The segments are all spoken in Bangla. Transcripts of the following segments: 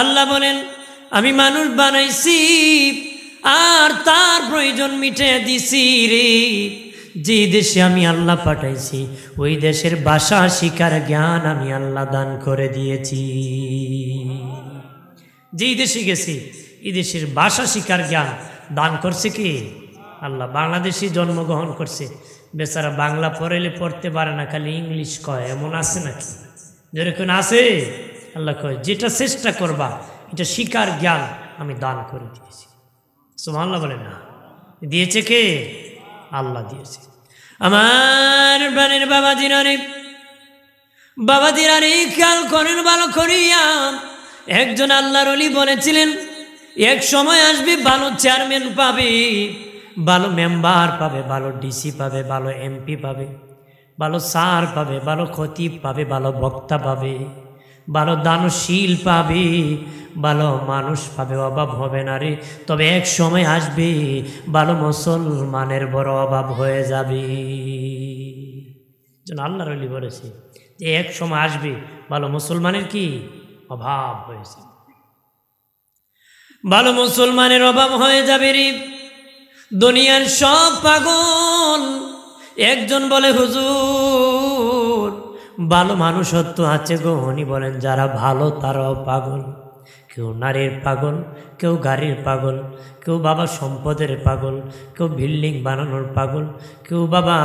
আল্লাহ বলেন আমি মানুষ বানাইছি আর তার প্রয়োজন মিটে দিছি রে যে দেশে আমি আল্লাহ পাঠাইছি ওই দেশের ভাষা শিকার জ্ঞান আমি আল্লাহ দান করে দিয়েছি যেই দেশে গেছি এই দেশের ভাষা শিকার জ্ঞান দান করছে কি আল্লাহ বাংলাদেশি জন্মগ্রহণ করছে বেচারা বাংলা পড়েলে পড়তে পারে না খালি ইংলিশ কয় এমন আছে নাকি যেরকম আছে আল্লাহ কয় যেটা চেষ্টা করবা এটা শিকার জ্ঞান আমি দান করে দিয়েছি সুমাল্লা বলে না দিয়েছে কে আল্লাহ দিয়েছে আমার প্রাণের বাবা জিরানি বাবা জিরানি খেয়াল করেন ভালো করিয়া একজন আল্লাহর অলি বলেছিলেন এক সময় আসবি ভালো চেয়ারম্যান পাবে ভালো মেম্বার পাবে ভালো ডিসি পাবে ভালো এমপি পাবে ভালো সার পাবে ভালো খতিব পাবে ভালো বক্তা পাবে ভালো দানশীল পাবে ভালো মানুষ পাবে অভাব হবে না রে তবে এক সময় আসবে ভালো মুসলমানের বড় অভাব হয়ে যাবে যেন আল্লাহ রলি বলেছে যে এক সময় আসবে ভালো মুসলমানের কি অভাব হয়েছে ভালো মুসলমানের অভাব হয়ে যাবে রে দুনিয়ার সব পাগল একজন বলে হুজুর ভালো মানুষত্ব আছে গো উনি বলেন যারা ভালো তারাও পাগল কেউ নারীর পাগল কেউ গাড়ির পাগল কেউ বাবা সম্পদের পাগল কেউ বিল্ডিং বানানোর পাগল কেউ বাবা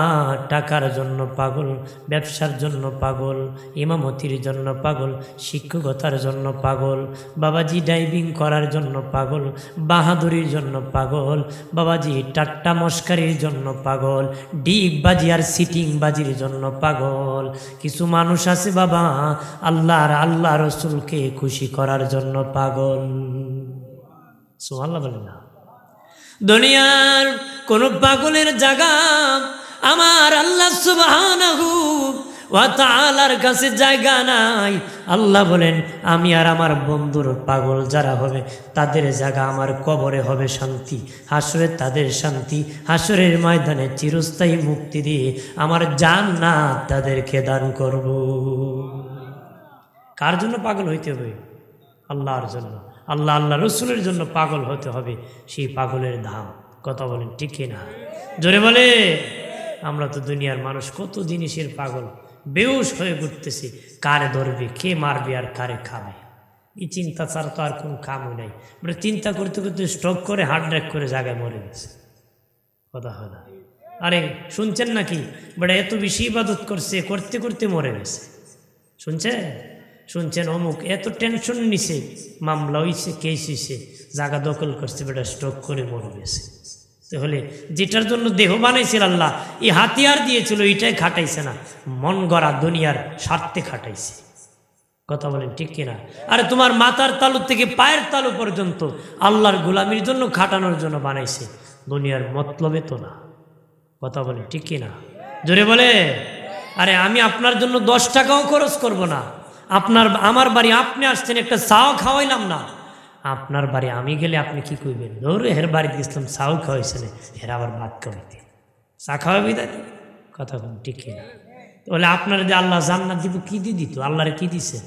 টাকার জন্য পাগল ব্যবসার জন্য পাগল ইমামতির জন্য পাগল শিক্ষকতার জন্য পাগল বাবাজি ড্রাইভিং করার জন্য পাগল বাহাদুরির জন্য পাগল বাবাজি টাট্টা মস্কারির জন্য পাগল বাজি আর সিটিং বাজির জন্য পাগল কিছু মানুষ আছে বাবা আল্লাহর আল্লাহ রসুলকে খুশি করার জন্য পাগল বলেন না দুনিয়ার কোন পাগলের জায়গা আমার আল্লাহ সুবাহ কাছে জায়গা নাই আল্লাহ বলেন আমি আর আমার বন্ধুর পাগল যারা হবে তাদের জায়গা আমার কবরে হবে শান্তি হাসরে তাদের শান্তি হাসরের ময়দানে চিরস্থায়ী মুক্তি দিয়ে আমার জান না তাদেরকে দান করব কার জন্য পাগল হইতে হবে আল্লাহর জন্য আল্লাহ আল্লাহ রসুলের জন্য পাগল হতে হবে সেই পাগলের ধাম কথা বলেন ঠিক না জোরে বলে আমরা তো দুনিয়ার মানুষ কত জিনিসের পাগল বেউস হয়ে ঘুরতেছি কারে ধরবে কে মারবে আর কারে খাবে এই চিন্তা ছাড়া তো আর কোনো কামও নাই মানে চিন্তা করতে করতে স্ট্রোক করে হার্ট অ্যাটাক করে জায়গায় মরে গেছে কথা না আরে শুনছেন নাকি বেটা এত বেশি ইবাদত করছে করতে করতে মরে গেছে শুনছেন শুনছেন অমুক এত টেনশন নিছে মামলা হইছে কেস হইছে জাগা দখল করছে বেটা স্ট্রোক করে মরে গেছে তাহলে যেটার জন্য দেহ বানাইছিল আল্লাহ এই হাতিয়ার দিয়েছিল এটাই খাটাইছে না মন গড়া দুনিয়ার স্বার্থে খাটাইছে কথা বলেন ঠিক কিনা আরে তোমার মাথার তালু থেকে পায়ের তালু পর্যন্ত আল্লাহর গোলামির জন্য খাটানোর জন্য বানাইছে দুনিয়ার মতলবে তো না কথা বলেন ঠিক কিনা জোরে বলে আরে আমি আপনার জন্য দশ টাকাও খরচ করব না আপনার আমার বাড়ি আপনি আসছেন একটা চাও খাওয়াইলাম না আপনার বাড়ি আমি গেলে আপনি কি কইবেন ধরো হের বাড়িতে ইসলাম চাও খাওয়াইছেন হের আবার ভাত খাওয়াইতে চা খাওয়াবি দাদি কথা বলুন ঠিক না তাহলে আপনার যে আল্লাহ জান্নাত দিব কি দিয়ে দিত আল্লাহরে কী দিছেন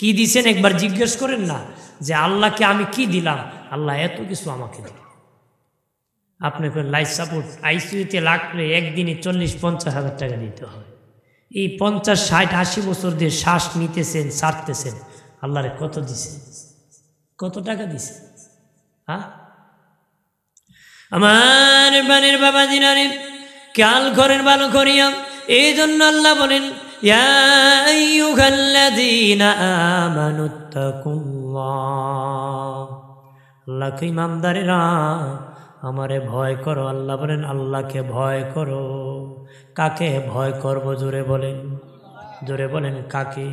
কি দিছেন একবার জিজ্ঞেস করেন না যে আল্লাহকে আমি কি দিলাম আল্লাহ এত কিছু আমাকে দিল আপনাকে লাইফ সাপোর্ট আইসিউতে লাগলে একদিনে চল্লিশ পঞ্চাশ হাজার টাকা দিতে হবে এই পঞ্চাশ ষাট আশি বছর দিয়ে শ্বাস নিতেছেন ছাড়তেছেন আল্লাহরে কত দিছে কত টাকা দিছে হ্যাঁ আমার বানের বাবা দিনারে কাল ঘরের ভালো করিয়া এই জন্য আল্লাহ বলেন আল্লাহ ইমামদারেরা আমারে ভয় করো আল্লাহ বলেন আল্লাহকে ভয় করো কাকে ভয় করব জোরে বলেন জোরে বলেন কাকে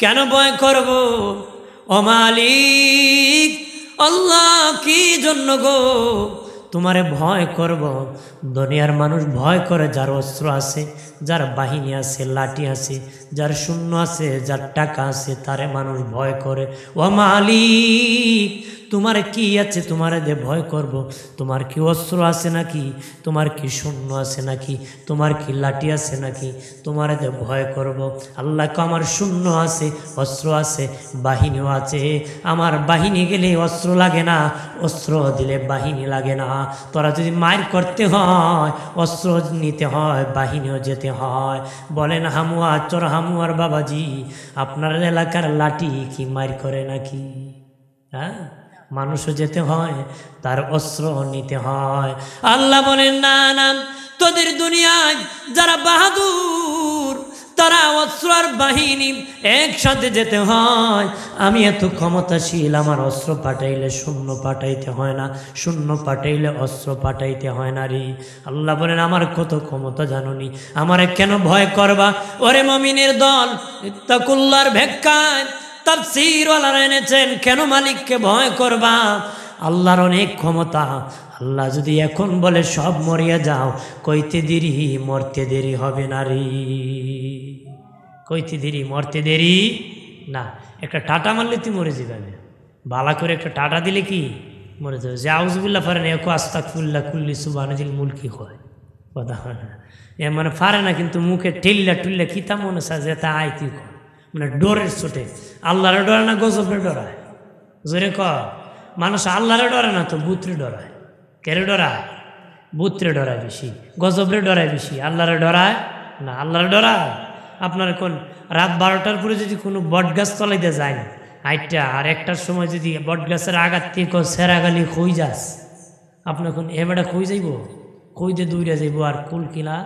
কেন ভয় করব ও মালিক আল্লাহ কি জন্য গো তোমারে ভয় করব দুনিয়ার মানুষ ভয় করে যার অস্ত্র আছে যার বাহিনী আছে লাঠি আছে যার শূন্য আছে যার টাকা আছে তারে মানুষ ভয় করে ও মালি তোমার কি আছে তোমার যে ভয় করব। তোমার কি অস্ত্র আছে নাকি তোমার কি শূন্য আছে নাকি তোমার কি লাঠি আছে নাকি তোমার যে ভয় করব। আল্লাহকে আমার শূন্য আছে অস্ত্র আছে বাহিনীও আছে আমার বাহিনী গেলে অস্ত্র লাগে না অস্ত্র দিলে বাহিনী লাগে না তোরা যদি মায়ের করতে হয় হয় অস্ত্র নিতে হয় বাহিনীও যেতে হয় বলেন হামুয়া চোর হামুয়ার বাবাজি আপনার এলাকার লাঠি কি মার করে নাকি হ্যাঁ মানুষও যেতে হয় তার অস্ত্র নিতে হয় আল্লাহ বলেন না না তোদের দুনিয়ায় যারা বাহাদুর তারা আর বাহিনী একসাথে যেতে হয় আমি এত ক্ষমতাশীল আমার অস্ত্র পাঠাইলে শূন্য পাঠাইতে হয় না শূন্য পাঠাইলে অস্ত্র পাঠাইতে হয় না রে আল্লাহ বলেন আমার কত ক্ষমতা জাননি আমারে কেন ভয় করবা ওরে মমিনের দল ইত্তাকুল্লার ভেক্কায় তাফসিরওয়ালারা এনেছেন কেন মালিককে ভয় করবা আল্লাহর অনেক ক্ষমতা আল্লাহ যদি এখন বলে সব মরিয়া যাও কইতে দেরি মরতে দেরি হবে নারী কইতে দেরি মরতে দেরি না একটা টাটা মারলে তুই মরে যাবে বালা করে একটা টাটা দিলে কি মরে যাবে যে আউজবুল্লাহ ফারে না আস্তা ফুল্লা কুল্লি সুবানাজিল মুলকি হয় কথা হয় না এ মানে ফারে না কিন্তু মুখে ঠেল্লা টুল্লা কিতা মনে সাজ যে তা কি কর মানে ডোরের ছোটে আল্লাহরে ডরে না গজবে ডরায় জোরে ক মানুষ আল্লাহরে ডরে না তো বুতরে ডরায় কেরে ডরা বুত্রে ডরায় বেশি গজবরে ডরায় বেশি আল্লাহরে ডরায় না আল্লাহরে ডরায় আপনার কোন রাত বারোটার পরে যদি কোনো বটগাছ তলাইতে যায় আইটা আর একটার সময় যদি বটগাছের আগার সেরা গালি খই যাস আপনার এখন এবারটা খই যাইব দিয়ে দূরে যাইব আর কুল কিলা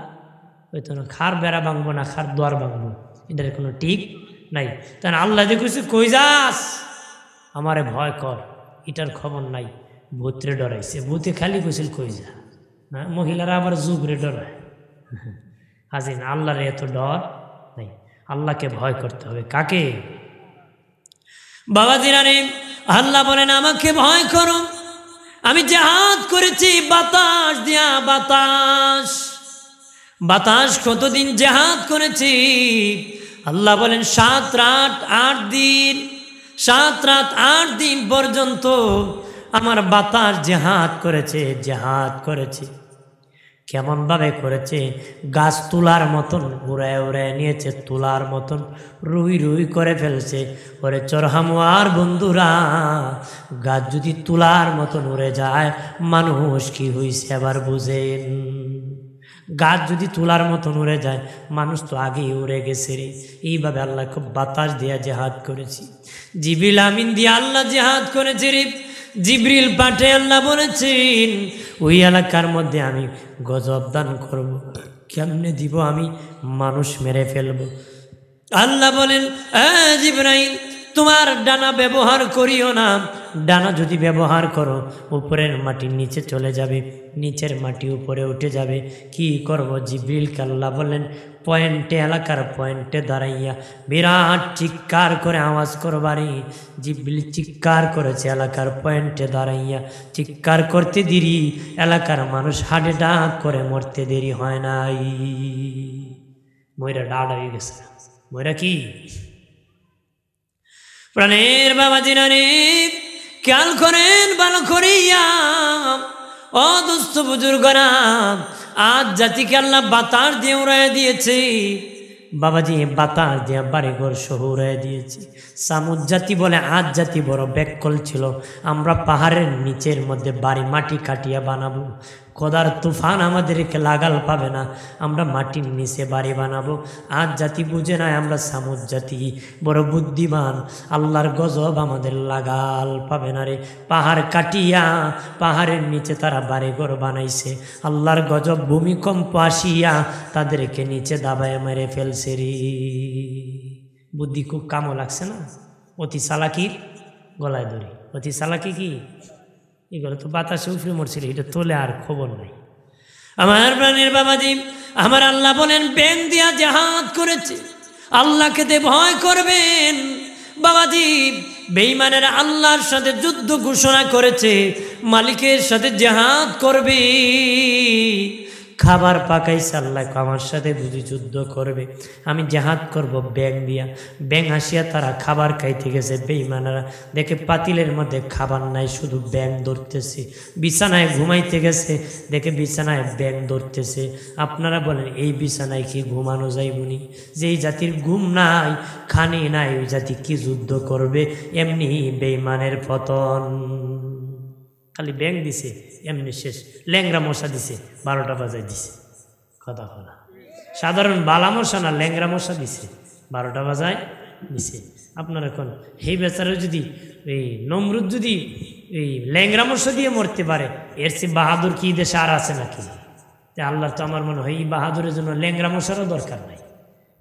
ওই তো খার বেড়া ভাঙবো না খার দোয়ার ভাঙবো এটার কোনো ঠিক নাই তাহলে আল্লাহ যে কইছে কই যাস আমারে ভয় কর এটার খবর নাই ভূতরে ডরাইছে ভূতে খালি কইছিল কই যা মহিলারা আবার যুগরে ডরায় হাজিন আল্লাহরে এত ডর আল্লাহকে ভয় করতে হবে কাকে বাবা জিরানি আল্লাহ বলেন আমাকে ভয় করো আমি হাত করেছি বাতাস দিয়া বাতাস বাতাস কতদিন হাত করেছি আল্লাহ বলেন সাত রাত আট দিন সাত রাত আট দিন পর্যন্ত আমার বাতাস যে হাত করেছে যে হাত করেছে কেমনভাবে করেছে গাছ তোলার মতন উড়ায় উড়ায় নিয়েছে তোলার মতন রুই রুই করে ফেলছে ওরে চরহামুয়ার বন্ধুরা গাছ যদি তোলার মতন উড়ে যায় মানুষ কি হইছে আবার বুঝেন গাছ যদি তোলার মতন উড়ে যায় মানুষ তো আগেই উড়ে গেছে রে এইভাবে আল্লাহ খুব বাতাস দিয়ে জেহাদ করেছি জিবিল আমিন দিয়ে আল্লাহ জেহাদ করেছে রে জিব্রিল পাঠে আল্লাহ বলেছেন ওই এলাকার মধ্যে আমি গজব দান করব। কেমনে দিব আমি মানুষ মেরে ফেলব আল্লাহ বলেন জিব্রাইল তোমার ডানা ব্যবহার করিও না ডানা যদি ব্যবহার করো উপরের মাটি নিচে চলে যাবে নিচের মাটি উপরে উঠে যাবে কি করব জিবরিল কাল্লা বলেন পয়েন্টে এলাকার পয়েন্টে দাঁড়াইয়া বিরাট চিৎকার করে আওয়াজ করবারে জিবরিল চিৎকার করেছে এলাকার পয়েন্টে দাঁড়াইয়া চিৎকার করতে দেরি এলাকার মানুষ হাটে ডাক করে মরতে দেরি হয় নাই ময়রা ডাড হয়ে গেছে ময়রা কি প্রাণের বাবা জিনারে খেয়াল করেন ভালো করিয়া অদুস্থ দুস্থ বুজুর্গরা আজ জাতিকে আল্লাহ বাতার দিয়ে উড়াই দিয়েছে বাবাজি বাতাস দিয়া বাড়িঘর সহ উড়াই দিয়েছি সামুদ জাতি বলে আজ জাতি বড় ব্যাকল ছিল আমরা পাহাড়ের নিচের মধ্যে বাড়ি মাটি কাটিয়া বানাবো কদার তুফান আমাদেরকে লাগাল পাবে না আমরা মাটির নিচে বাড়ি বানাবো আজ জাতি বুঝে নাই আমরা সামুদ জাতি বড় বুদ্ধিমান আল্লাহর গজব আমাদের লাগাল পাবে না রে পাহাড় কাটিয়া পাহাড়ের নিচে তারা বাড়িঘর বানাইছে আল্লাহর গজব ভূমিকম্প আসিয়া তাদেরকে নিচে দাবায় মেরে ফেলছে রে বুদ্ধি খুব কামও লাগছে না অতি চালাকির গলায় দড়ি অতি চালাকি কি এগুলো তো বাতাসে উফরে মরছিল এটা তোলে আর খবর নাই আমার প্রাণের বাবাজি আমার আল্লাহ বলেন বেন দিয়া জাহাজ করেছে আল্লাহকে দে ভয় করবেন বাবাজি বেইমানের আল্লাহর সাথে যুদ্ধ ঘোষণা করেছে মালিকের সাথে জেহাদ করবে খাবার পাকাই আল্লাহ আমার সাথে বুঝি যুদ্ধ করবে আমি জাহাদ করব ব্যাং দিয়া ব্যাং আসিয়া তারা খাবার খাইতে গেছে বেইমানারা দেখে পাতিলের মধ্যে খাবার নাই শুধু ব্যাং ধরতেছে বিছানায় ঘুমাইতে গেছে দেখে বিছানায় ব্যাং ধরতেছে আপনারা বলেন এই বিছানায় কি ঘুমানো যায় যে যেই জাতির ঘুম নাই খানি নাই ওই জাতি কি যুদ্ধ করবে এমনি বেইমানের পতন খালি ব্যাংক দিছে এমনি শেষ ল্যাংরা মশা দিছে বারোটা বাজায় দিছে কথা কথা সাধারণ বালা মশা না ল্যাংরা মশা দিছে বারোটা বাজায় দিছে আপনার এখন সেই বেচারা যদি এই নমরুদ যদি এই ল্যাংরা মশা দিয়ে মরতে পারে এর চেয়ে বাহাদুর কি দেশে আর আছে নাকি যে আল্লাহ তো আমার মনে হয় এই বাহাদুরের জন্য ল্যাংরা মশারও দরকার নাই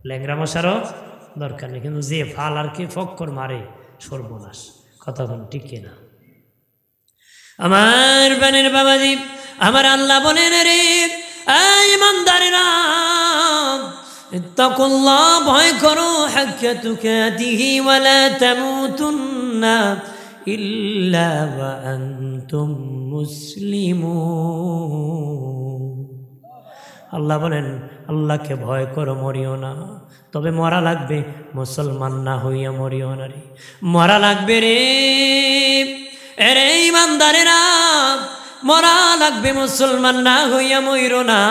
ল্যাংরা মশারও দরকার নেই কিন্তু যে ফাল আর কে ফক্কর মারে সর্বনাশ কথা বল ঠিক কিনা আমার বানের বাবাজি আমার আল্লাহ বলেন রে ইমানদারেরা ইত্তাকুল্লাহ ভয় করো ইল্লা আল্লাহ বলেন আল্লাহকে ভয় করো মরিও না তবে মরা লাগবে মুসলমান না হইয়া মরিও না রে মরা লাগবে রে এরে না মরা লাগবে মুসলমান না হইয়া ময়ূর না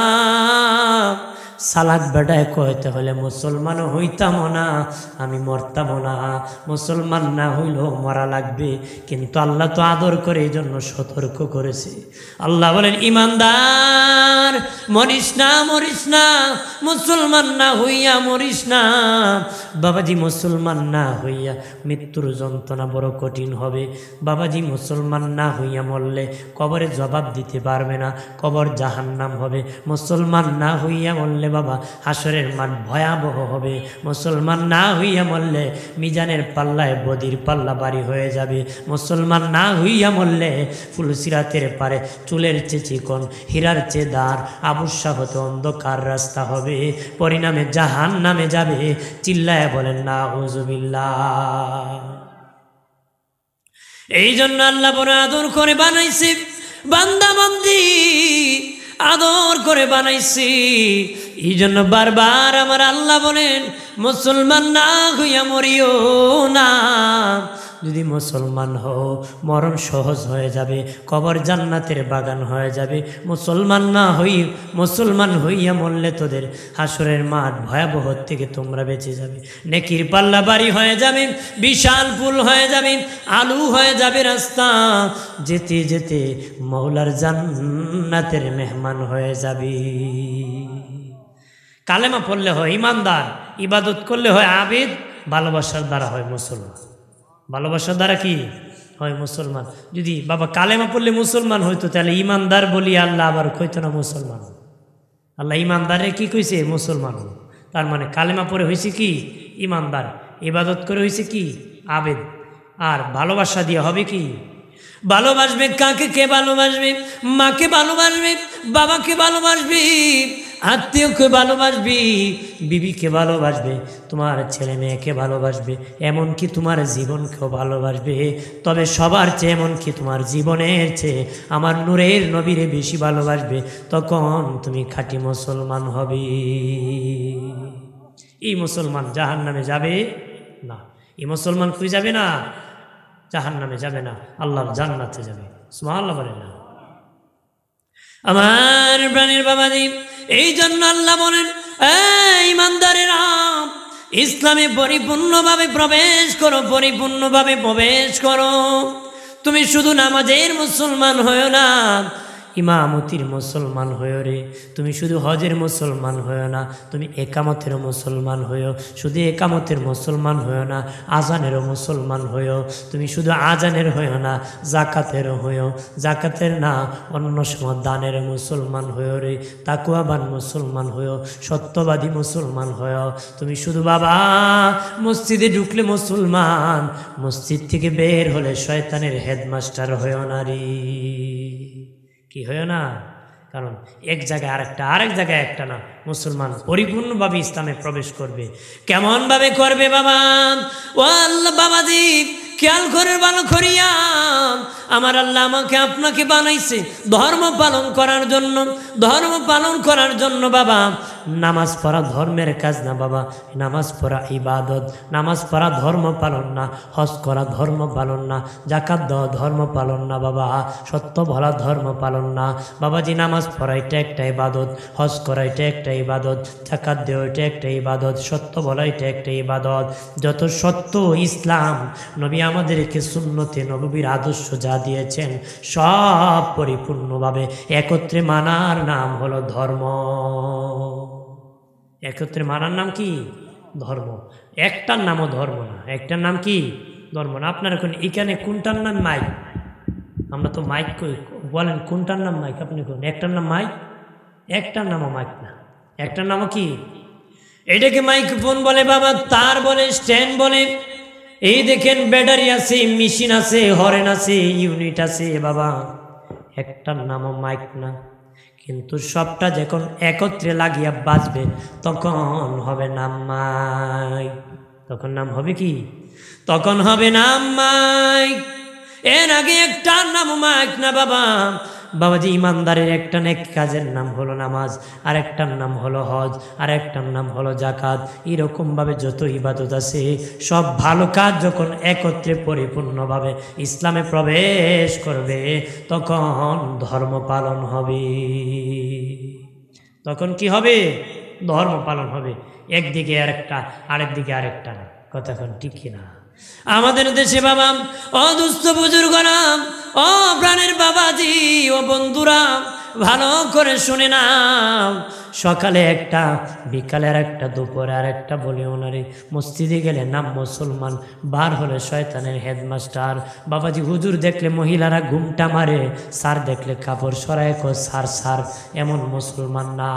সালাদ বেডায় কইতে হলে মুসলমান হইতাম না আমি মরতাম না মুসলমান না হইলেও মরা লাগবে কিন্তু আল্লাহ তো আদর করে এই জন্য সতর্ক করেছে আল্লাহ বলেন ইমানদার মরিস না মরিস না মুসলমান না হইয়া মরিস না বাবাজি মুসলমান না হইয়া মৃত্যুর যন্ত্রণা বড় কঠিন হবে বাবাজি মুসলমান না হইয়া মরলে কবরে জবাব দিতে পারবে না কবর জাহান্নাম হবে মুসলমান না হইয়া মরলে বাবা হাসরের মান ভয়াবহ হবে মুসলমান না হইয়া মরলে মিজানের পাল্লায় বদির পাল্লা বাড়ি হয়ে যাবে মুসলমান না হইয়া মরলে ফুলসিরাতের পারে চুলের চেয়ে চিকন হীরার চেয়ে দ্বার আবুসা হতে অন্ধকার রাস্তা হবে পরিণামে জাহান নামে যাবে চিল্লায় বলেন না হুজুবিল্লা এই জন্য আল্লাহ বড় আদর করে বানাইছে বান্দাবন্দি আদর করে বানাইছি এই জন্য বারবার আমার আল্লাহ বলেন মুসলমান না হইয়া মরিও না যদি মুসলমান হও মরণ সহজ হয়ে যাবে কবর জান্নাতের বাগান হয়ে যাবে মুসলমান না হই মুসলমান হইয়া মরলে তোদের হাসরের মাঠ ভয়াবহ থেকে তোমরা বেঁচে যাবে নেকির পাল্লা বাড়ি হয়ে যাবে বিশাল ফুল হয়ে যাবে আলু হয়ে যাবে রাস্তা যেতে যেতে মৌলার জান্নাতের মেহমান হয়ে যাবে কালেমা পড়লে হয় ইমানদার ইবাদত করলে হয় আবেদ ভালোবাসার দ্বারা হয় মুসলমান ভালোবাসা দ্বারা কি হয় মুসলমান যদি বাবা কালেমা পড়লে মুসলমান হইতো তাহলে ইমানদার বলি আল্লাহ আবার কইতো না মুসলমান আল্লাহ ইমানদারে কি কইছে মুসলমান তার মানে কালেমা পরে হয়েছে কি ইমানদার ইবাদত করে হয়েছে কি আবেদ আর ভালোবাসা দিয়ে হবে কি ভালোবাসবে কাকে কে ভালোবাসবে মাকে ভালোবাসবে বাবাকে ভালোবাসবে আত্মীয়কে ভালোবাসবি বিবিকে ভালোবাসবে তোমার ছেলে মেয়েকে ভালোবাসবে এমনকি তোমার জীবনকেও ভালোবাসবে তবে সবার চেয়ে এমনকি তোমার জীবনের চেয়ে আমার নূরের নবীরে বেশি ভালোবাসবে তখন তুমি খাঁটি মুসলমান হবে এই মুসলমান জাহান নামে যাবে না এই মুসলমান খুঁজে যাবে না জাহান নামে যাবে না আল্লাহর জান্নাতে যাবে আল্লাহ বলে না আমার প্রাণীর বাবাদীপ এই জন্য আল্লাহ বলেন ইমানদারেরা ইসলামে পরিপূর্ণভাবে প্রবেশ করো পরিপূর্ণভাবে প্রবেশ করো তুমি শুধু নামাজের মুসলমান হয়ে না ইমামতির মুসলমান হয়েও রে তুমি শুধু হজের মুসলমান হয়েও না তুমি একামতেরও মুসলমান হয়েও শুধু একামতের মুসলমান হয়েও না আজানেরও মুসলমান হয়েও তুমি শুধু আজানের হয়েও না জাকাতেরও হয়েও জাকাতের না অন্য সময় দানের মুসলমান হয়েও রে তাকুয়াবান মুসলমান হয়েও সত্যবাদী মুসলমান হয়েও তুমি শুধু বাবা মসজিদে ঢুকলে মুসলমান মসজিদ থেকে বের হলে শয়তানের হেডমাস্টার হয়েও নারী কি হয় না কারণ এক জায়গায় আরেকটা আরেক জায়গায় একটা না মুসলমান পরিপূর্ণভাবে ইসলামে প্রবেশ করবে কেমনভাবে করবে বাবা ও আল্লাহ খেয়াল করে ভালো করিয়া আমার আল্লাহ আমাকে আপনাকে বানাইছে ধর্ম পালন করার জন্য ধর্ম পালন করার জন্য বাবা নামাজ পড়া ধর্মের কাজ না বাবা নামাজ পড়া ইবাদত নামাজ পড়া ধর্ম পালন না হজ করা ধর্ম পালন না জাকাত দেওয়া ধর্ম পালন না বাবা সত্য বলা ধর্ম পালন না বাবাজি নামাজ পড়া এটা একটা ইবাদত হজ করা এটা একটা ইবাদত জাকাত দেওয়া এটা একটা ইবাদত সত্য বলা এটা একটা ইবাদত যত সত্য ইসলাম নবী আমাদেরকে শূন্যতে নবীর আদর্শ যা দিয়েছেন সব পরিপূর্ণভাবে একত্রে মানার নাম হলো ধর্ম একত্রে মারার নাম কি ধর্ম একটার নামও ধর্ম না একটার নাম কি ধর্ম না আপনার এখন এখানে কোনটার নাম মাইক আমরা তো মাইক বলেন কোনটার নাম মাইক আপনি কোন একটার নাম মাইক একটার নামও মাইক না একটার নামও কি এটাকে মাইক্রোফোন বলে বাবা তার বলে স্ট্যান্ড বলে এই দেখেন ব্যাটারি আছে মেশিন আছে হরেন আছে ইউনিট আছে বাবা একটার নামও মাইক না কিন্তু সবটা যখন একত্রে লাগিয়া বাঁচবে তখন হবে নাম মাই তখন নাম হবে কি তখন হবে নাম মাই এর আগে একটার নাম মাইক না বাবা বাবাজি ইমানদারের একটা নেক কাজের নাম হলো নামাজ আর একটার নাম হলো হজ আর একটার নাম হলো জাকাত এরকমভাবে যত ইবাদত আছে সব ভালো কাজ যখন একত্রে পরিপূর্ণভাবে ইসলামে প্রবেশ করবে তখন ধর্ম পালন হবে তখন কি হবে ধর্ম পালন হবে একদিকে আরেকটা আরেক দিকে আরেকটা না এখন ঠিক কিনা আমাদের দেশে বাবা অদুস্থ বুজুর্গ নাম ও প্রাণের বাবাজি ও বন্ধুরা ভালো করে শুনে নাও সকালে একটা বিকালের একটা দুপুর আর একটা বলি ওনারে মসজিদে গেলে নাম মুসলমান বার হলে শয়তানের হেডমাস্টার বাবাজি হুজুর দেখলে মহিলারা ঘুমটা মারে সার দেখলে কাপড় সরায় কো সার সার এমন মুসলমান না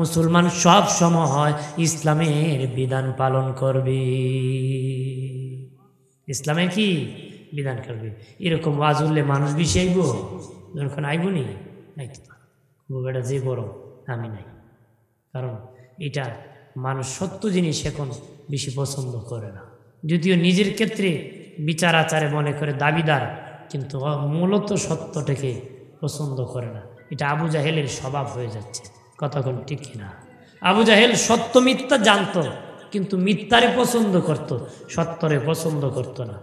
মুসলমান সব সময় ইসলামের বিধান পালন করবি ইসলামে কি বিধান করবে এরকম ওয়াজ উঠলে মানুষ বেশি আইব যখন আইব নি নাই তো বেটা যে বড় আমি নাই কারণ এটা মানুষ সত্য জিনিস এখন বেশি পছন্দ করে না যদিও নিজের ক্ষেত্রে বিচার আচারে মনে করে দাবিদার কিন্তু মূলত সত্যটাকে পছন্দ করে না এটা আবু জাহেলের স্বভাব হয়ে যাচ্ছে কতক্ষণ ঠিক কিনা আবু জাহেল সত্য মিথ্যা জানত কিন্তু মিথ্যারে পছন্দ করত সত্যরে পছন্দ করত না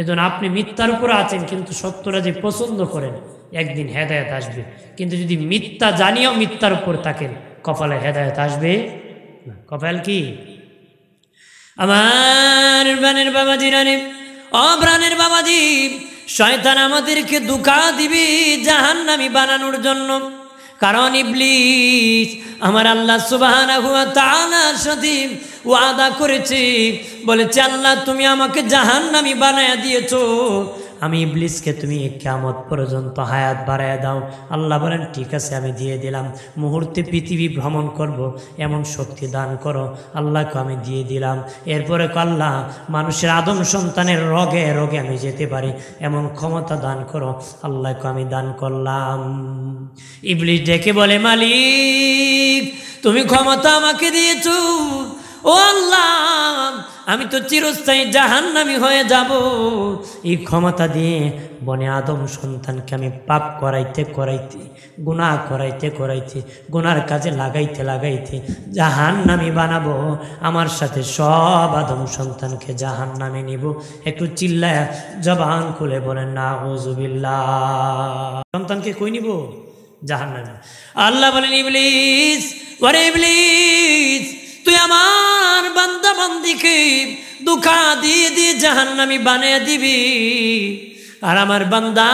এজন্য আপনি মিথ্যার উপর আছেন কিন্তু সত্যরা যে পছন্দ করেন একদিন হেদায়ত আসবে কিন্তু যদি মিথ্যা জানিও মিথ্যার উপর থাকেন কপালে হেদায়ত আসবে কপাল কি আমার বানের বাবা জিরানি অপ্রাণের বাবা জীব শয়তান আমাদেরকে দুকা দিবি জাহান নামি বানানোর জন্য কারণ ইবলিস আমার আল্লাহ সুবাহ সাথে ওয়াদা করেছি বলেছে আল্লাহ তুমি আমাকে জাহান নামি বানায় দিয়েছ আমি ইবলিসকে তুমি কেমত পর্যন্ত হায়াত বাড়ায় দাও আল্লাহ বলেন ঠিক আছে আমি দিয়ে দিলাম মুহূর্তে পৃথিবী ভ্রমণ করব এমন শক্তি দান করো আল্লাহকে আমি দিয়ে দিলাম এরপরে আল্লাহ মানুষের আদম সন্তানের রগে রোগে আমি যেতে পারি এমন ক্ষমতা দান করো আল্লাহকে আমি দান করলাম ইবলিস ডেকে বলে মালিক তুমি ক্ষমতা আমাকে দিয়েছ ও আল্লাহ আমি তো চিরস্থায়ী জাহান্নামি হয়ে যাব এই ক্ষমতা দিয়ে বনে আদম সন্তানকে আমি পাপ করাইতে করাইতে গুণা করাইতে করাইতে গুনার কাজে লাগাইতে লাগাইতে জাহান নামি বানাবো আমার সাথে সব আদম সন্তানকে জাহান নামে নিব একটু চিল্লায় জবান খুলে বলেন না ওজুবিল্লা সন্তানকে কই নিব জাহান নামে আল্লাহ বলেন ইবলিস ওরে ইবলিস তুই আমার বান্দা বান্দিকে দুঃখা দিয়ে দিয়ে জাহান্নামি বানিয়ে দিবি আর আমার বান্দা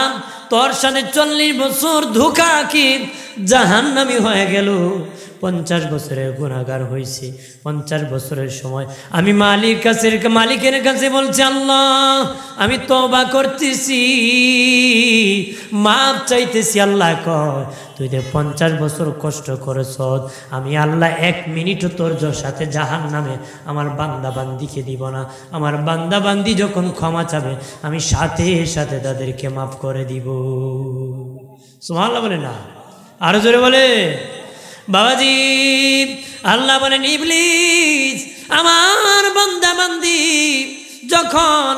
তোর সাথে চল্লিশ বছর ধোকা কি জাহান্নামি হয়ে গেল পঞ্চাশ বছরের গুণাগার হয়েছি পঞ্চাশ বছরের সময় আমি মালিক কাছে মালিকের কাছে বলছি আল্লাহ আমি তবা করতেছি মাপ চাইতেছি আল্লাহ ক তুই তো পঞ্চাশ বছর কষ্ট করেছ আমি আল্লাহ এক মিনিটও তোর সাথে জাহান নামে আমার বান্দাবান্দিকে দিব না আমার বান্দাবান্দি যখন ক্ষমা চাবে আমি সাথে সাথে তাদেরকে মাফ করে দিব সোমাল্লা বলে না আরো জোরে বলে বাবাজি আল্লাহ বলেন ইবলিস আমার বন্দা বান্দি যখন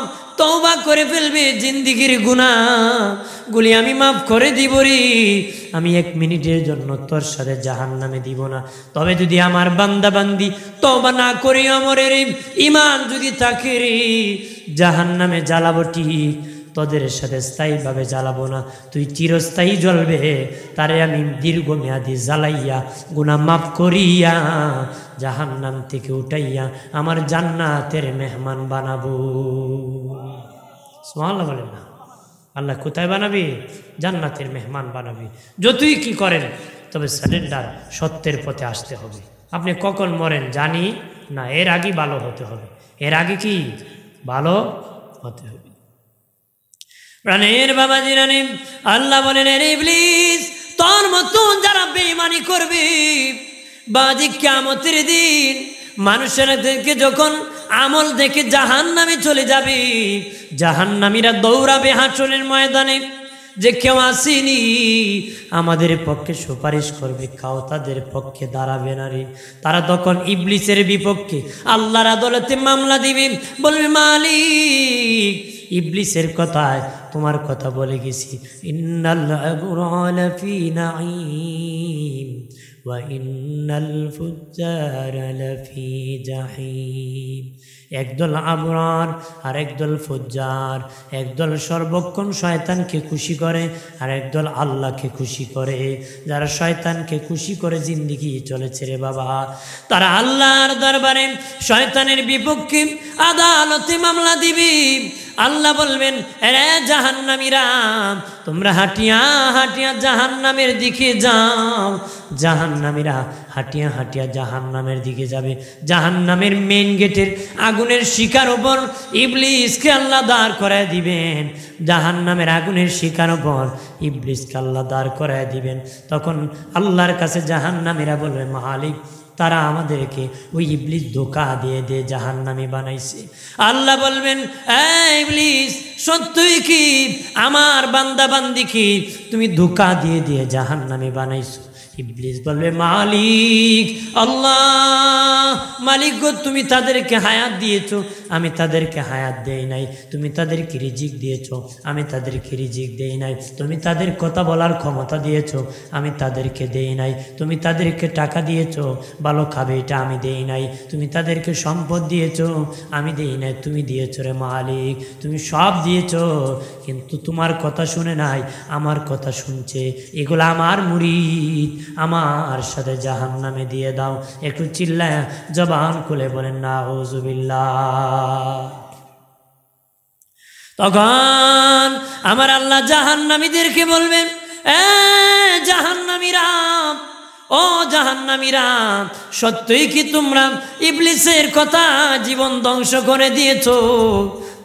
তৌবা করে ফেলবে জিন্দিগির গুণা গুলি আমি মাফ করে দিব রে আমি এক মিনিটের জন্য তোর সাথে জাহান নামে দিব না তবে যদি আমার বান্দা বান্দি তবা না করি অমরের ইমান যদি থাকে রে জাহান নামে জ্বালাবটি তোদের সাথে স্থায়ীভাবে জ্বালাবো না তুই চিরস্থায়ী জ্বলবে তারে আমি দীর্ঘমেয়াদি জ্বালাইয়া গুণা মাফ করিয়া নাম থেকে উঠাইয়া আমার জান্নাতের মেহমান বানাবো সোহাল্লা বলেন না আল্লাহ কোথায় বানাবি জান্নাতের মেহমান বানাবি যতই কি করেন তবে সিলিন্ডার সত্যের পথে আসতে হবে আপনি কখন মরেন জানি না এর আগে ভালো হতে হবে এর আগে কি ভালো হতে হবে প্রাণের বাবা জিরানি আল্লাহ বলেন রে ইবলিস তোর মতন যারা বেমানি করবে বাজি কেমতের দিন দেখে যখন আমল দেখে জাহান নামে চলে যাবে জাহান নামীরা দৌড়াবে হাঁসনের ময়দানে যে কেউ আসেনি আমাদের পক্ষে সুপারিশ করবে কাউ তাদের পক্ষে দাঁড়াবে না রে তারা তখন ইবলিসের বিপক্ষে আল্লাহর আদালতে মামলা দিবে বলবে মালিক ইবলিসের কথায় তোমার কথা বলে গেছি একদল আবরার আর একদল ফজ্জার একদল সর্বক্ষণ শয়তানকে খুশি করে আর একদল আল্লাহকে খুশি করে যারা শয়তানকে খুশি করে জিন্দিগি চলেছে রে বাবা তারা আল্লাহর দরবারে শয়তানের বিপক্ষে আদালতে মামলা দিবি আল্লাহ বলবেন রে জাহান্নামীরা তোমরা হাটিয়া হাটিয়া জাহান্নামের দিকে যাও জাহান্নামীরা হাটিয়া হাটিয়া জাহান্নামের দিকে যাবে জাহান্নামের মেন গেটের আগুনের শিকার ওপর ইবলিসকে আল্লাহ দাঁড় করায় দিবেন জাহান্নামের আগুনের শিকার ওপর ইবলিসকে আল্লাহ দাঁড় করায় দিবেন তখন আল্লাহর কাছে জাহান্নামীরা বলবে মালিক তারা আমাদেরকে ওই ইবলিস ধোকা দিয়ে দিয়ে জাহান নামে বানাইছে আল্লাহ বলবেন সত্যই কি আমার বান্দা বান্দি কি তুমি ধোকা দিয়ে দিয়ে জাহান নামে বানাইছো ইবলিস বলবে মালিক আল্লাহ মালিক গো তুমি তাদেরকে হায়াত দিয়েছো আমি তাদেরকে হায়াত দেই নাই তুমি তাদেরকে রিজিক দিয়েছো আমি তাদেরকে রিজিক দেই নাই তুমি তাদের কথা বলার ক্ষমতা দিয়েছো আমি তাদেরকে দেই নাই তুমি তাদেরকে টাকা দিয়েছো ভালো খাবে এটা আমি দেই নাই তুমি তাদেরকে সম্পদ দিয়েছো আমি দেই নাই তুমি দিয়েছো রে মালিক তুমি সব দিয়েছো কিন্তু তোমার কথা শুনে নাই আমার কথা শুনছে এগুলো আমার মুড়ি আমার সাথে জাহান নামে দিয়ে দাও একটু চিল্লায় জবান খুলে বলেন না হজুবিল্লা তখন আমার আল্লাহ জাহান জাহান্নামীদেরকে বলবেন এ জাহান নামিরাম ও জাহান নামিরাম সত্যই কি তোমরা ইবলিসের কথা জীবন ধ্বংস করে দিয়েছ